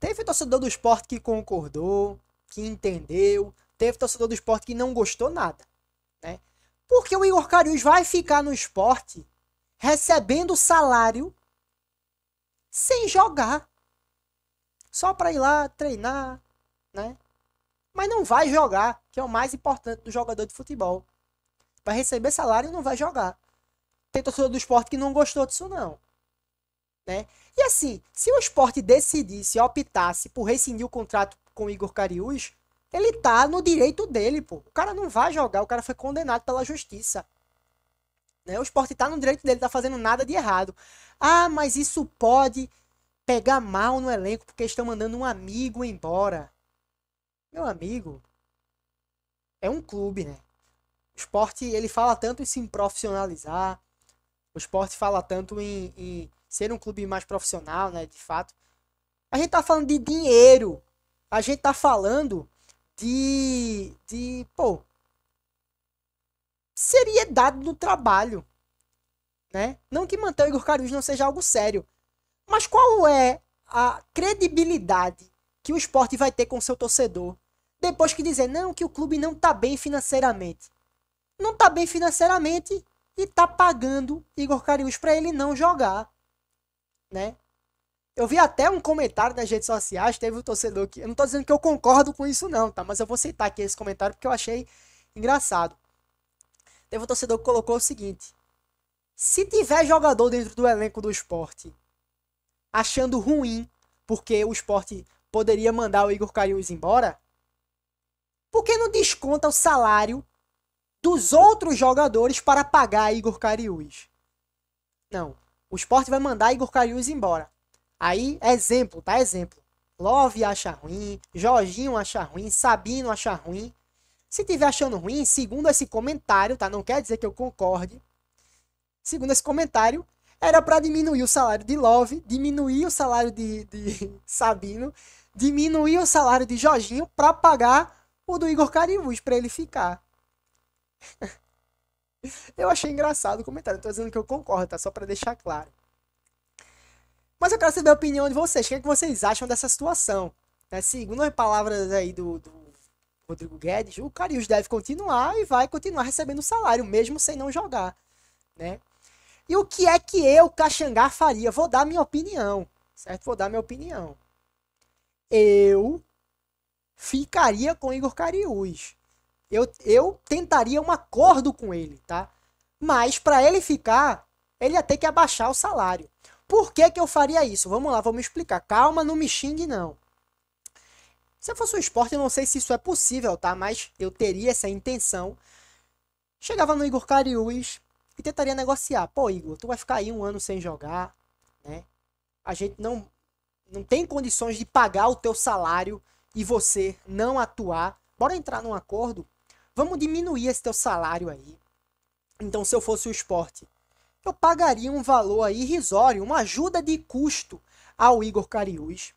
Teve torcedor do esporte que concordou, que entendeu, teve torcedor do esporte que não gostou nada. Né? Porque o Igor Carius vai ficar no esporte recebendo salário sem jogar. Só para ir lá treinar, né? mas não vai jogar, que é o mais importante do jogador de futebol. Vai receber salário e não vai jogar. Tem torcedor do esporte que não gostou disso, não. Né? E assim, se o esporte decidisse, optasse por rescindir o contrato com o Igor Cariús, ele tá no direito dele, pô. O cara não vai jogar, o cara foi condenado pela justiça. Né? O esporte tá no direito dele, tá fazendo nada de errado. Ah, mas isso pode pegar mal no elenco porque estão mandando um amigo embora. Meu amigo, é um clube, né? O esporte, ele fala tanto em se profissionalizar, o esporte fala tanto em, em ser um clube mais profissional, né? De fato. A gente tá falando de dinheiro. A gente tá falando de. de. pô. seriedade no trabalho. Né? Não que manter o Igor Caruso não seja algo sério. Mas qual é a credibilidade que o esporte vai ter com seu torcedor. Depois que dizer, não, que o clube não está bem financeiramente. Não está bem financeiramente e está pagando Igor Carius para ele não jogar. Né? Eu vi até um comentário nas redes sociais, teve um torcedor que. Eu não estou dizendo que eu concordo com isso, não, tá? Mas eu vou citar aqui esse comentário porque eu achei engraçado. Teve um torcedor que colocou o seguinte: se tiver jogador dentro do elenco do esporte achando ruim, porque o esporte poderia mandar o Igor Carius embora, por que não desconta o salário dos outros jogadores para pagar Igor Carius? Não. O esporte vai mandar Igor Carius embora. Aí, exemplo, tá? Exemplo. Love acha ruim, Jorginho acha ruim, Sabino acha ruim. Se tiver achando ruim, segundo esse comentário, tá? Não quer dizer que eu concorde. Segundo esse comentário, era para diminuir o salário de Love, diminuir o salário de, de Sabino diminuir o salário de Jorginho para pagar o do Igor Caribus para ele ficar. eu achei engraçado o comentário, Estou dizendo que eu concordo, tá? Só para deixar claro. Mas eu quero saber a opinião de vocês. O que, é que vocês acham dessa situação? Né? Segundo as palavras aí do, do Rodrigo Guedes, o Carius deve continuar e vai continuar recebendo salário, mesmo sem não jogar. Né? E o que é que eu, Caxangá, faria? Vou dar minha opinião, certo? Vou dar minha opinião eu ficaria com Igor Cariús. Eu, eu tentaria um acordo com ele, tá? Mas para ele ficar, ele ia ter que abaixar o salário. Por que, que eu faria isso? Vamos lá, vamos explicar. Calma, não me xingue, não. Se eu fosse um esporte, eu não sei se isso é possível, tá? Mas eu teria essa intenção. Chegava no Igor Cariús e tentaria negociar. Pô, Igor, tu vai ficar aí um ano sem jogar, né? A gente não não tem condições de pagar o teu salário e você não atuar, bora entrar num acordo? Vamos diminuir esse teu salário aí. Então, se eu fosse o esporte, eu pagaria um valor aí irrisório, uma ajuda de custo ao Igor Cariús.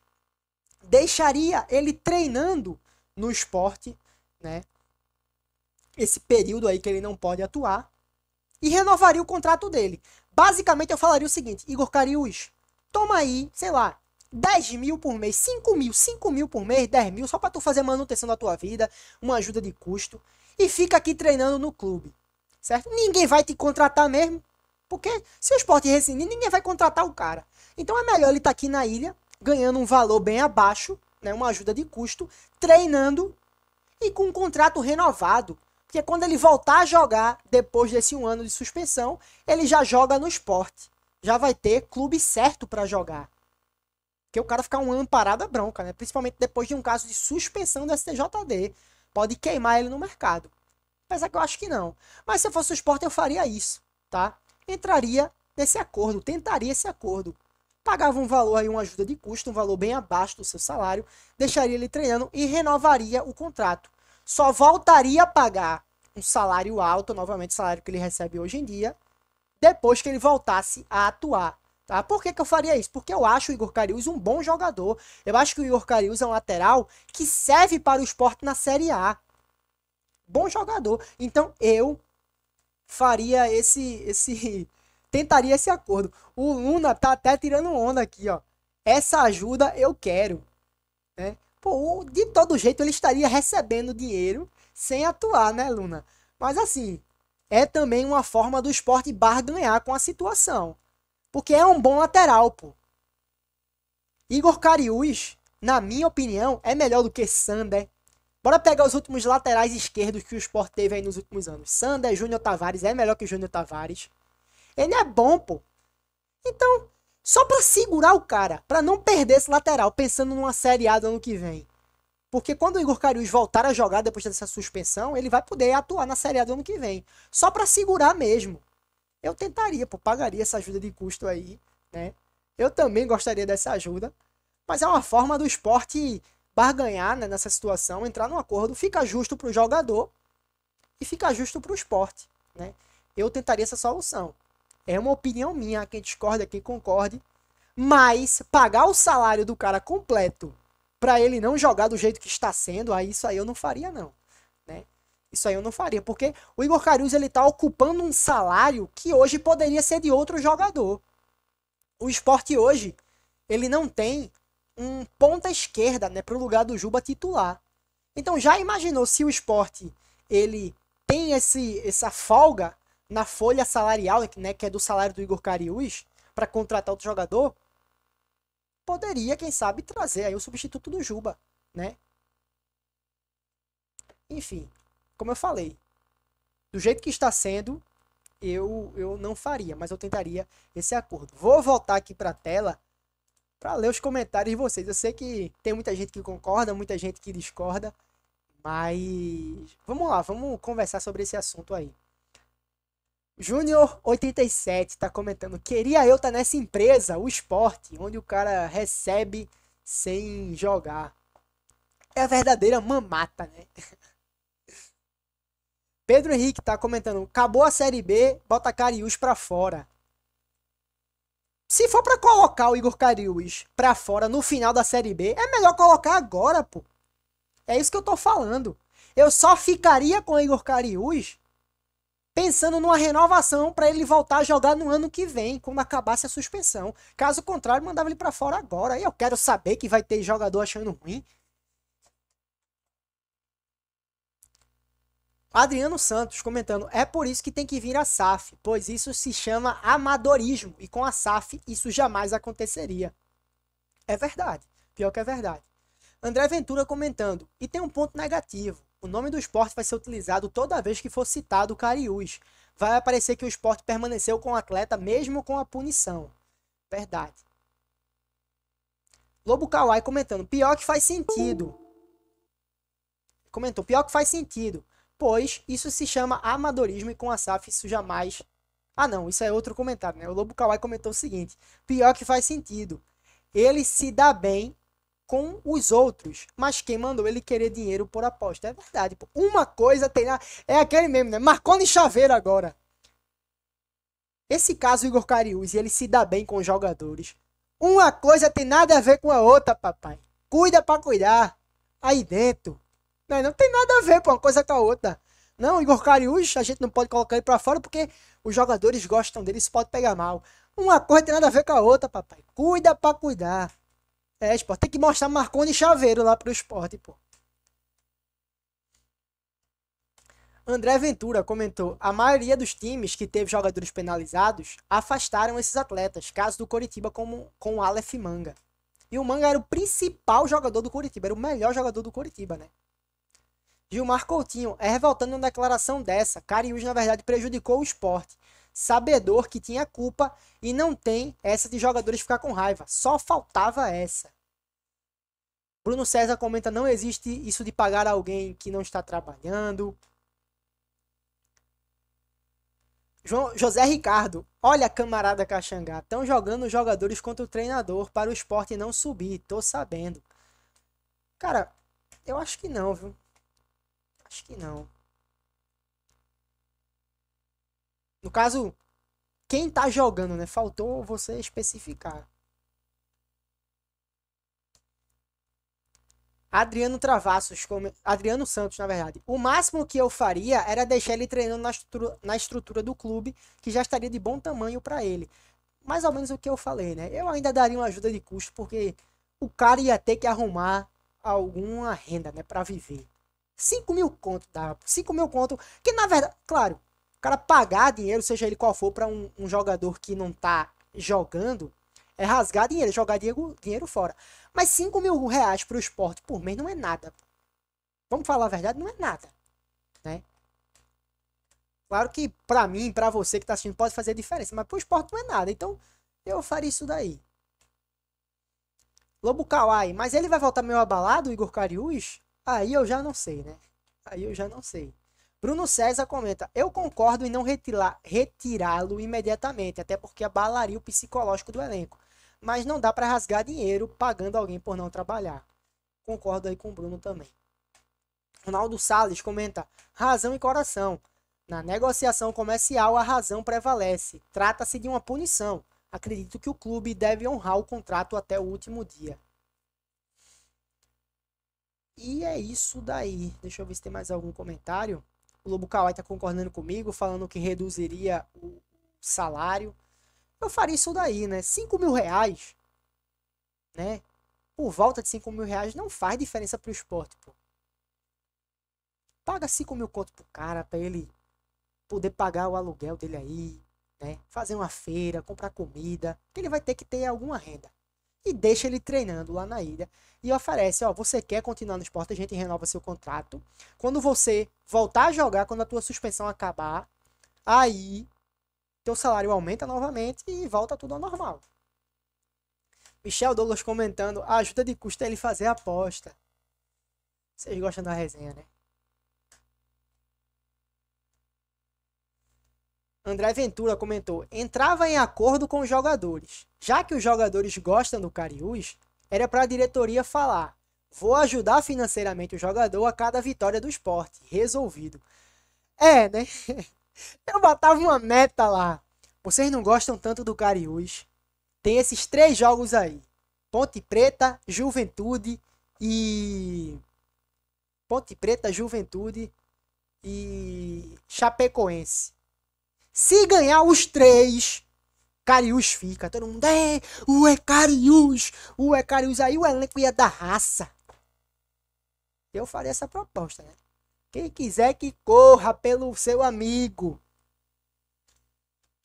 Deixaria ele treinando no esporte, né? Esse período aí que ele não pode atuar. E renovaria o contrato dele. Basicamente, eu falaria o seguinte: Igor Cariús, toma aí, sei lá, 10 mil por mês, 5 mil, 5 mil por mês, 10 mil, só para tu fazer manutenção da tua vida, uma ajuda de custo, e fica aqui treinando no clube, certo? Ninguém vai te contratar mesmo, porque se o esporte rescindir, ninguém vai contratar o cara. Então é melhor ele estar tá aqui na ilha, ganhando um valor bem abaixo, né, uma ajuda de custo, treinando e com um contrato renovado. Porque quando ele voltar a jogar, depois desse um ano de suspensão, ele já joga no esporte. Já vai ter clube certo para jogar. Porque o cara ficar um ano parado é bronca, né? Principalmente depois de um caso de suspensão do STJD. Pode queimar ele no mercado. Apesar que eu acho que não. Mas se eu fosse o esporte, eu faria isso, tá? Entraria nesse acordo, tentaria esse acordo. Pagava um valor aí, uma ajuda de custo, um valor bem abaixo do seu salário, deixaria ele treinando e renovaria o contrato. Só voltaria a pagar um salário alto, novamente, salário que ele recebe hoje em dia, depois que ele voltasse a atuar. Tá? Por que, que eu faria isso? Porque eu acho o Igor Carius um bom jogador. Eu acho que o Igor Carius é um lateral que serve para o esporte na Série A. Bom jogador. Então eu faria esse. esse tentaria esse acordo. O Luna tá até tirando onda aqui, ó. Essa ajuda eu quero. Né? Pô, de todo jeito ele estaria recebendo dinheiro sem atuar, né, Luna? Mas assim, é também uma forma do esporte barganhar com a situação. Porque é um bom lateral, pô. Igor Cariús, na minha opinião, é melhor do que Sander. Bora pegar os últimos laterais esquerdos que o Sport teve aí nos últimos anos. Sander, Júnior Tavares, é melhor que Júnior Tavares. Ele é bom, pô. Então, só para segurar o cara, para não perder esse lateral, pensando numa Série A do ano que vem. Porque quando o Igor Carius voltar a jogar depois dessa suspensão, ele vai poder atuar na Série A do ano que vem. Só para segurar mesmo eu tentaria, pô, pagaria essa ajuda de custo aí, né? Eu também gostaria dessa ajuda, mas é uma forma do esporte barganhar né, nessa situação, entrar num acordo, fica justo para o jogador e fica justo para o esporte, né? Eu tentaria essa solução. É uma opinião minha, quem discorda, quem concorde, mas pagar o salário do cara completo para ele não jogar do jeito que está sendo, aí isso aí eu não faria não. Isso aí eu não faria, porque o Igor Caruso ele tá ocupando um salário que hoje poderia ser de outro jogador. O esporte hoje, ele não tem um ponta esquerda, né, pro lugar do Juba titular. Então já imaginou se o esporte ele tem esse essa folga na folha salarial, né, que é do salário do Igor Cariús, para contratar outro jogador? Poderia, quem sabe, trazer aí o substituto do Juba, né? Enfim, como eu falei, do jeito que está sendo, eu, eu não faria, mas eu tentaria esse acordo. Vou voltar aqui para a tela para ler os comentários de vocês. Eu sei que tem muita gente que concorda, muita gente que discorda, mas vamos lá, vamos conversar sobre esse assunto aí. Júnior 87 está comentando: "Queria eu estar tá nessa empresa, o esporte, onde o cara recebe sem jogar. É a verdadeira mamata, né? Pedro Henrique tá comentando: acabou a Série B, bota Cariús pra fora. Se for para colocar o Igor Cariús pra fora no final da Série B, é melhor colocar agora, pô. É isso que eu tô falando. Eu só ficaria com o Igor Cariús pensando numa renovação para ele voltar a jogar no ano que vem, quando acabasse a suspensão. Caso contrário, mandava ele para fora agora. Eu quero saber que vai ter jogador achando ruim. Adriano Santos comentando: é por isso que tem que vir a SAF, pois isso se chama amadorismo e com a SAF isso jamais aconteceria. É verdade, pior que é verdade. André Ventura comentando: e tem um ponto negativo. O nome do esporte vai ser utilizado toda vez que for citado o Cariús. Vai aparecer que o esporte permaneceu com o atleta mesmo com a punição. Verdade. Lobo Kawai comentando: pior que faz sentido. Comentou: pior que faz sentido pois isso se chama amadorismo e com a SAF isso jamais. Ah, não, isso é outro comentário, né? O Lobo Kawai comentou o seguinte: pior que faz sentido. Ele se dá bem com os outros. Mas quem mandou ele querer dinheiro por aposta? É verdade. Pô. Uma coisa tem. É aquele mesmo, né? Marconi Chaveiro agora. Esse caso, Igor Cariús, ele se dá bem com os jogadores. Uma coisa tem nada a ver com a outra, papai. Cuida para cuidar. Aí dentro. Né? Não tem nada a ver, com uma coisa com a outra. Não, Igor Cariús, a gente não pode colocar ele para fora porque os jogadores gostam dele, isso pode pegar mal. Uma coisa tem nada a ver com a outra, papai. Cuida para cuidar. É, esporte. Tem que mostrar Marconi e Chaveiro lá pro esporte, pô. André Ventura comentou: a maioria dos times que teve jogadores penalizados afastaram esses atletas. Caso do Coritiba como, com o Aleph Manga. E o Manga era o principal jogador do Coritiba, era o melhor jogador do Coritiba, né? Gilmar Coutinho é revoltando uma declaração dessa. Cariús, na verdade, prejudicou o esporte. Sabedor que tinha culpa e não tem essa de jogadores ficar com raiva. Só faltava essa. Bruno César comenta: não existe isso de pagar alguém que não está trabalhando. João, José Ricardo, olha camarada Caxangá, estão jogando os jogadores contra o treinador para o esporte não subir, tô sabendo. Cara, eu acho que não, viu? Acho que não. No caso, quem tá jogando, né? Faltou você especificar. Adriano Travassos, Adriano Santos, na verdade. O máximo que eu faria era deixar ele treinando na estrutura, na estrutura do clube, que já estaria de bom tamanho para ele. Mais ou menos o que eu falei, né? Eu ainda daria uma ajuda de custo, porque o cara ia ter que arrumar alguma renda, né, para viver. 5 mil conto, tá? 5 mil conto, que na verdade, claro, o cara pagar dinheiro, seja ele qual for, para um, um, jogador que não tá jogando, é rasgar dinheiro, jogar dinheiro, dinheiro fora. Mas 5 mil reais pro esporte por mês não é nada. Vamos falar a verdade, não é nada, né? Claro que para mim, para você que tá assistindo, pode fazer diferença, mas pro esporte não é nada. Então, eu faria isso daí. Lobo Kawai, mas ele vai voltar meio abalado, Igor Cariús? Aí eu já não sei, né? Aí eu já não sei. Bruno César comenta: Eu concordo em não retirá-lo imediatamente, até porque abalaria o psicológico do elenco. Mas não dá para rasgar dinheiro pagando alguém por não trabalhar. Concordo aí com o Bruno também. Ronaldo Salles comenta: Razão e coração. Na negociação comercial, a razão prevalece. Trata-se de uma punição. Acredito que o clube deve honrar o contrato até o último dia. E é isso daí. Deixa eu ver se tem mais algum comentário. O Lobo Kawai tá concordando comigo, falando que reduziria o salário. Eu faria isso daí, né? 5 mil reais, né? Por volta de 5 mil reais não faz diferença pro esporte, pô. Paga 5 mil conto pro cara, pra ele poder pagar o aluguel dele aí, né? Fazer uma feira, comprar comida. Ele vai ter que ter alguma renda e deixa ele treinando lá na ilha e oferece, ó, você quer continuar no esporte, a gente renova seu contrato. Quando você voltar a jogar, quando a tua suspensão acabar, aí teu salário aumenta novamente e volta tudo ao normal. Michel Douglas comentando, a ajuda de custo é ele fazer a aposta. Vocês gostam da resenha, né? André Ventura comentou: entrava em acordo com os jogadores. Já que os jogadores gostam do Cariús, era para a diretoria falar: vou ajudar financeiramente o jogador a cada vitória do esporte. Resolvido. É, né? Eu botava uma meta lá. Vocês não gostam tanto do Cariús? Tem esses três jogos aí: Ponte Preta, Juventude e. Ponte Preta, Juventude e Chapecoense. Se ganhar os três, Carius fica. Todo mundo é, o é Carius, o é Carius Aí o elenco ia da raça. Eu faria essa proposta, né? Quem quiser que corra pelo seu amigo.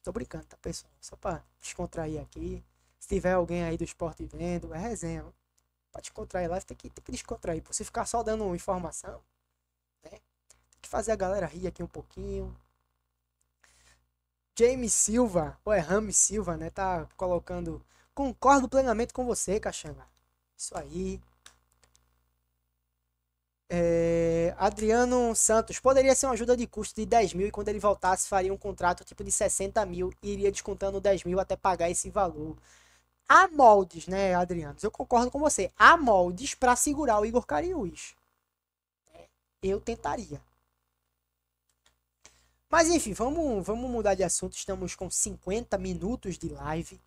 Tô brincando, tá, pessoal? Só pra descontrair aqui. Se tiver alguém aí do esporte vendo, é resenha. Pode Pra descontrair lá, tem que, tem que descontrair. Pra você ficar só dando informação, né? Tem que fazer a galera rir aqui um pouquinho. James Silva, ou é Rami Silva, né? Tá colocando. Concordo plenamente com você, Caxanga. Isso aí. É, Adriano Santos poderia ser uma ajuda de custo de 10 mil e quando ele voltasse faria um contrato tipo de 60 mil e iria descontando 10 mil até pagar esse valor. Há moldes, né, Adriano? Eu concordo com você. Há moldes para segurar o Igor Cariús. Eu tentaria. Mas enfim, vamos, vamos mudar de assunto. Estamos com 50 minutos de live,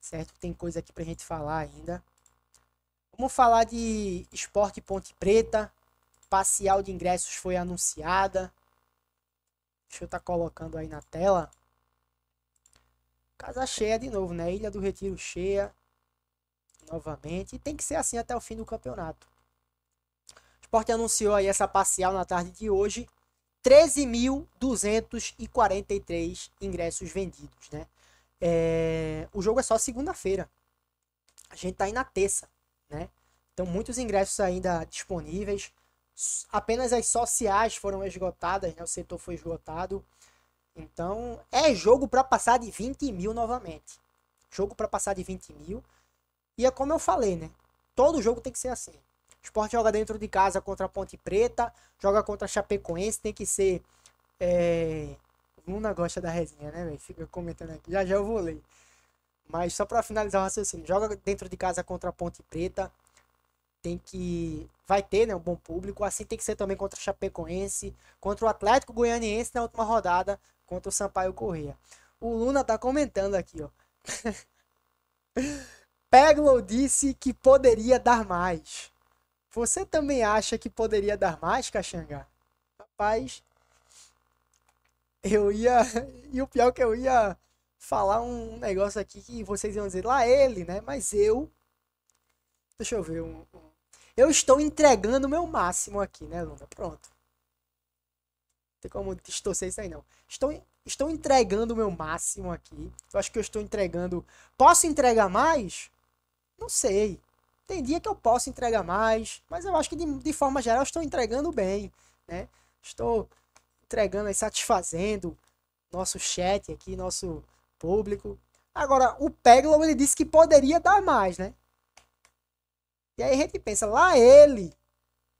certo? Tem coisa aqui pra gente falar ainda. Vamos falar de Esporte Ponte Preta. Parcial de ingressos foi anunciada. Deixa eu estar tá colocando aí na tela. Casa cheia de novo, né? Ilha do Retiro cheia. Novamente. E tem que ser assim até o fim do campeonato. O Sport anunciou aí essa parcial na tarde de hoje. 13.243 ingressos vendidos, né? É, o jogo é só segunda-feira. A gente tá aí na terça, né? Então muitos ingressos ainda disponíveis. Apenas as sociais foram esgotadas, né? O setor foi esgotado. Então é jogo para passar de 20 mil novamente. Jogo para passar de 20 mil. E é como eu falei, né? Todo jogo tem que ser assim. Sport joga dentro de casa contra a Ponte Preta, joga contra a Chapecoense, tem que ser. É... Luna gosta da resenha, né, velho? Fica comentando aqui. Já já eu vou ler. Mas só para finalizar o raciocínio, joga dentro de casa contra a Ponte Preta. Tem que. Vai ter, né? Um bom público. Assim tem que ser também contra Chapecoense, contra o Atlético Goianiense na última rodada, contra o Sampaio Correia. O Luna tá comentando aqui, ó. Peglo disse que poderia dar mais. Você também acha que poderia dar mais, Caxanga? Rapaz, eu ia. E o pior é que eu ia falar um negócio aqui que vocês iam dizer, lá ele, né? Mas eu. Deixa eu ver. Um, Eu estou entregando o meu máximo aqui, né, Luna? Pronto. Não tem como distorcer isso aí, não. Estou, estou entregando o meu máximo aqui. Eu acho que eu estou entregando. Posso entregar mais? Não sei. Tem dia que eu posso entregar mais, mas eu acho que de, de forma geral estou entregando bem, né? Estou entregando e satisfazendo nosso chat aqui, nosso público. Agora, o Peglow ele disse que poderia dar mais, né? E aí a gente pensa, lá ele.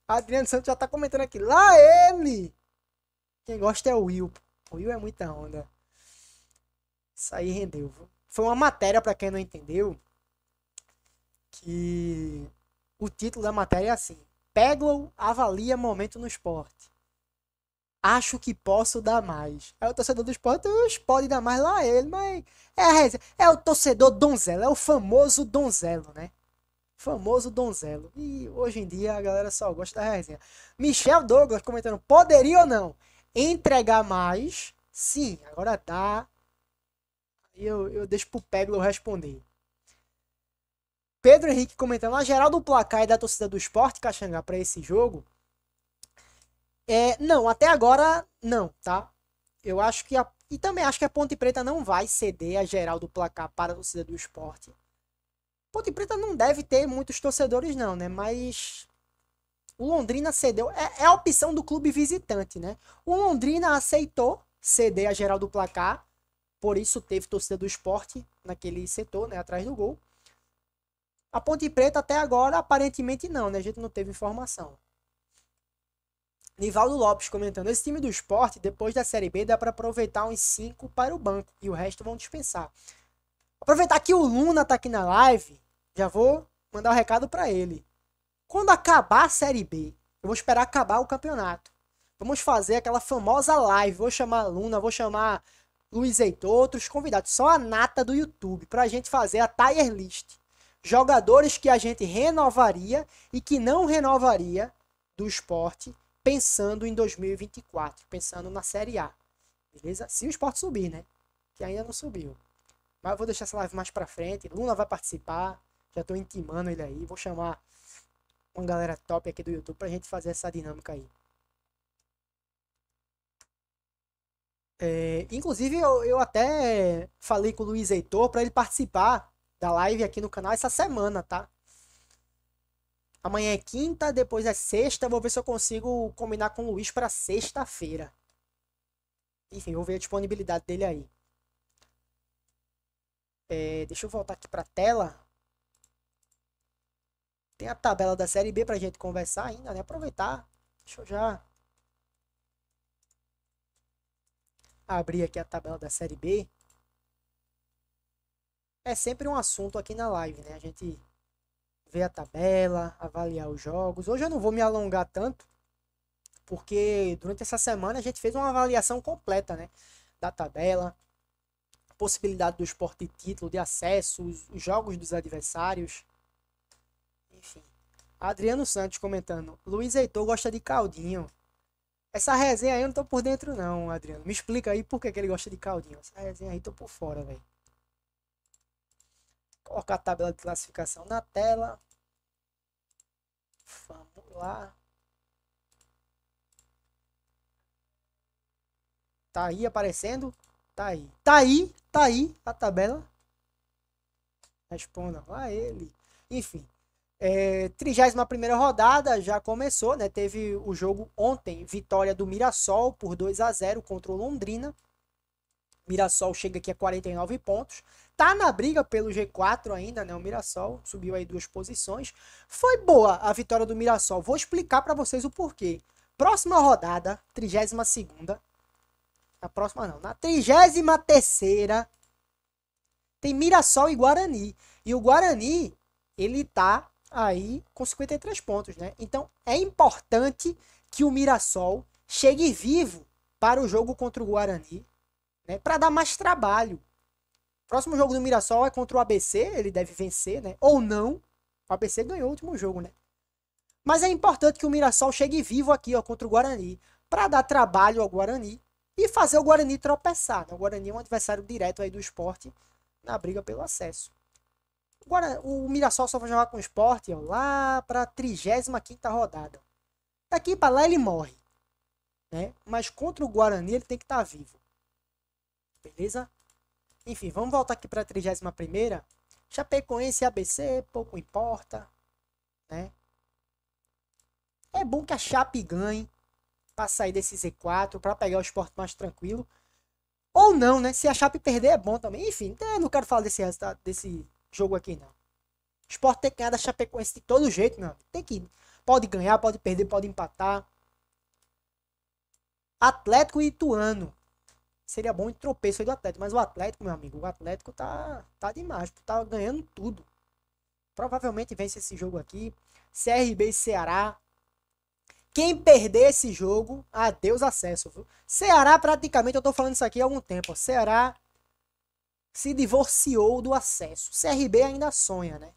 Adriano Santos já tá comentando aqui, lá ele. Quem gosta é o Will. O Will é muita onda. Isso aí rendeu. Foi uma matéria para quem não entendeu que o título da matéria é assim: Peglow avalia momento no esporte. Acho que posso dar mais. É o torcedor do esporte, pode dar mais lá ele, mas é, é o torcedor donzelo, é o famoso donzelo, né? Famoso donzelo. E hoje em dia a galera só gosta da resenha. Michel Douglas comentando: poderia ou não entregar mais? Sim, agora dá. Tá. Eu, eu deixo pro Peglow responder. Pedro Henrique comentando, a geral do placar e da torcida do esporte, Caxangá, para esse jogo, é, não, até agora não, tá? Eu acho que a, e também acho que a Ponte Preta não vai ceder a geral do placar para a torcida do esporte. Ponte Preta não deve ter muitos torcedores, não, né? Mas o Londrina cedeu. É, é a opção do clube visitante, né? O Londrina aceitou ceder a geral do placar. Por isso teve torcida do esporte naquele setor, né? Atrás do gol. A Ponte Preta até agora aparentemente não, né? A gente não teve informação. Nivaldo Lopes comentando: Esse time do esporte, depois da Série B, dá para aproveitar uns 5 para o banco e o resto vão dispensar. Aproveitar que o Luna tá aqui na live, já vou mandar o um recado para ele. Quando acabar a Série B, eu vou esperar acabar o campeonato. Vamos fazer aquela famosa live. Vou chamar Luna, vou chamar Luiz Heitor, outros convidados. Só a nata do YouTube, pra gente fazer a tier list jogadores que a gente renovaria e que não renovaria do esporte pensando em 2024, pensando na Série A. Beleza? Se o esporte subir, né? Que ainda não subiu. Mas eu vou deixar essa live mais pra frente. Luna vai participar. Já tô intimando ele aí. Vou chamar uma galera top aqui do YouTube pra gente fazer essa dinâmica aí. É, inclusive, eu, eu até falei com o Luiz Heitor para ele participar da live aqui no canal essa semana, tá? Amanhã é quinta, depois é sexta. Vou ver se eu consigo combinar com o Luiz para sexta-feira. Enfim, vou ver a disponibilidade dele aí. É, deixa eu voltar aqui para a tela. Tem a tabela da Série B para gente conversar ainda, né? Aproveitar. Deixa eu já abrir aqui a tabela da Série B é sempre um assunto aqui na live, né? A gente vê a tabela, avaliar os jogos. Hoje eu não vou me alongar tanto, porque durante essa semana a gente fez uma avaliação completa, né? Da tabela, possibilidade do esporte de título, de acesso, os jogos dos adversários. Enfim. Adriano Santos comentando: Luiz Heitor gosta de caldinho. Essa resenha aí eu não tô por dentro, não, Adriano. Me explica aí por que, que ele gosta de caldinho. Essa resenha aí tô por fora, velho colocar a tabela de classificação na tela. Vamos lá. Tá aí aparecendo? Tá aí. Tá aí, tá aí a tabela. Respondam a ele. Enfim. É, 31 rodada já começou, né? Teve o jogo ontem, vitória do Mirassol por 2 a 0 contra o Londrina. Mirassol chega aqui a 49 pontos. Tá na briga pelo G4 ainda, né? O Mirassol subiu aí duas posições. Foi boa a vitória do Mirassol. Vou explicar para vocês o porquê. Próxima rodada, 32 segunda. Na próxima não, na 33 terceira tem Mirassol e Guarani. E o Guarani, ele tá aí com 53 pontos, né? Então é importante que o Mirassol chegue vivo para o jogo contra o Guarani, né? Para dar mais trabalho Próximo jogo do Mirassol é contra o ABC, ele deve vencer, né? Ou não. O ABC ganhou o último jogo, né? Mas é importante que o Mirassol chegue vivo aqui, ó, contra o Guarani, para dar trabalho ao Guarani e fazer o Guarani tropeçar. Né? O Guarani é um adversário direto aí do esporte na briga pelo acesso. O, Guarani, o Mirassol só vai jogar com o esporte ó, lá para a 35 rodada. Daqui para lá ele morre. Né? Mas contra o Guarani ele tem que estar tá vivo. Beleza? Enfim, vamos voltar aqui para a 31. Chapecoense e ABC, pouco importa. Né? É bom que a Chape ganhe para sair desse Z4, para pegar o esporte mais tranquilo. Ou não, né? Se a Chape perder é bom também. Enfim, então não quero falar desse resultado, desse jogo aqui, não. O esporte tem que ganhar da Chapecoense de todo jeito, não. Tem que. Pode ganhar, pode perder, pode empatar. Atlético e Ituano seria bom um tropeço aí do Atlético. Mas o Atlético, meu amigo, o Atlético tá, tá demais. Tá ganhando tudo. Provavelmente vence esse jogo aqui. CRB e Ceará. Quem perder esse jogo, adeus ah, acesso. Viu? Ceará, praticamente, eu tô falando isso aqui há algum tempo. Ó. Ceará se divorciou do acesso. CRB ainda sonha, né?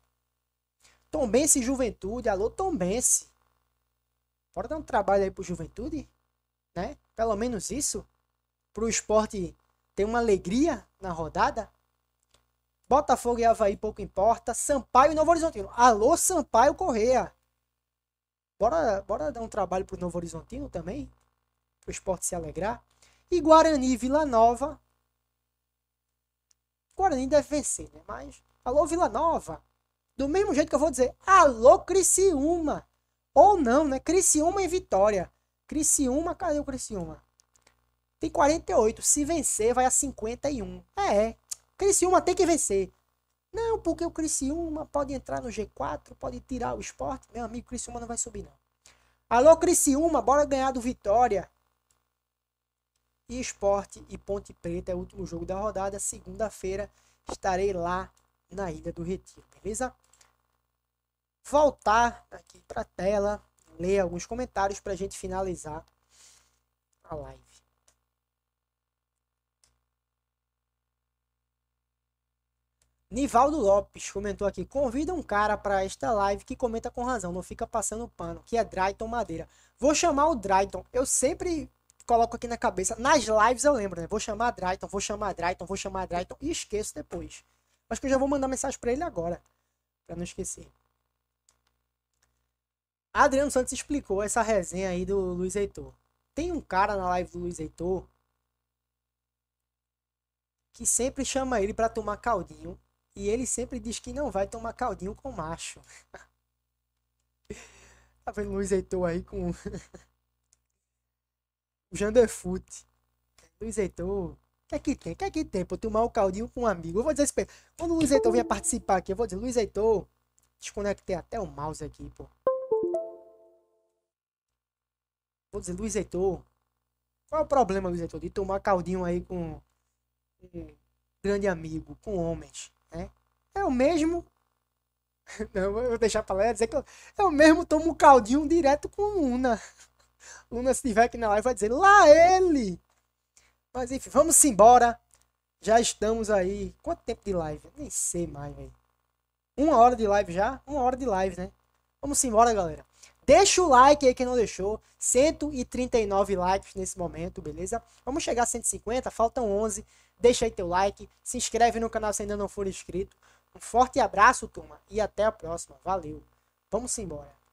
Tombense Juventude. Alô, Tombense. Bora dar um trabalho aí pro Juventude, né? Pelo menos isso para o esporte ter uma alegria na rodada? Botafogo e Havaí pouco importa. Sampaio e Novo Horizontino. Alô, Sampaio Correia. Bora, bora dar um trabalho pro Novo Horizontino também. o esporte se alegrar. E Guarani e Vila Nova. Guarani deve vencer, né? Mas. Alô, Vila Nova. Do mesmo jeito que eu vou dizer. Alô, Criciúma. Ou não, né? Criciúma e Vitória. Criciúma, cadê o Criciúma? Tem 48. Se vencer, vai a 51. É, é. Criciúma tem que vencer. Não, porque o Criciúma pode entrar no G4, pode tirar o esporte. Meu amigo, Criciúma não vai subir, não. Alô, Criciúma, bora ganhar do Vitória. E esporte e Ponte Preta é o último jogo da rodada. Segunda-feira estarei lá na Ilha do Retiro, beleza? Voltar aqui para a tela, ler alguns comentários para a gente finalizar a live. Nivaldo Lopes comentou aqui: convida um cara para esta live que comenta com razão, não fica passando pano, que é Drayton Madeira. Vou chamar o Drayton, eu sempre coloco aqui na cabeça, nas lives eu lembro, né? Vou chamar Drayton, vou chamar Drayton, vou chamar Drayton e esqueço depois. Acho que eu já vou mandar mensagem para ele agora, para não esquecer. Adriano Santos explicou essa resenha aí do Luiz Heitor. Tem um cara na live do Luiz Heitor que sempre chama ele para tomar caldinho e ele sempre diz que não vai tomar caldinho com macho. tá vendo Luiz Heitor aí com. o Janderfoot. Luiz Heitor. O que é que tem? O que é que tem? Pra tomar um caldinho com um amigo. Eu vou dizer isso assim pra Quando o Luiz Heitor vier participar aqui, eu vou dizer, Luiz Heitor, desconectei até o mouse aqui, pô. Vou dizer, Luiz Heitor, qual é o problema, Luiz Heitor, de tomar caldinho aí com um grande amigo, com homens? Né? É o mesmo. Não, vou deixar pra lá dizer que eu, é o mesmo tomo um caldinho direto com Luna. Luna, se estiver aqui na live, vai dizer lá ele! Mas enfim, vamos embora. Já estamos aí. Quanto tempo de live? Nem sei mais, velho. Uma hora de live já? Uma hora de live, né? Vamos embora, galera. Deixa o like aí quem não deixou. 139 likes nesse momento, beleza? Vamos chegar a 150, faltam 11. Deixa aí teu like, se inscreve no canal se ainda não for inscrito. Um forte abraço, turma, e até a próxima. Valeu. Vamos embora.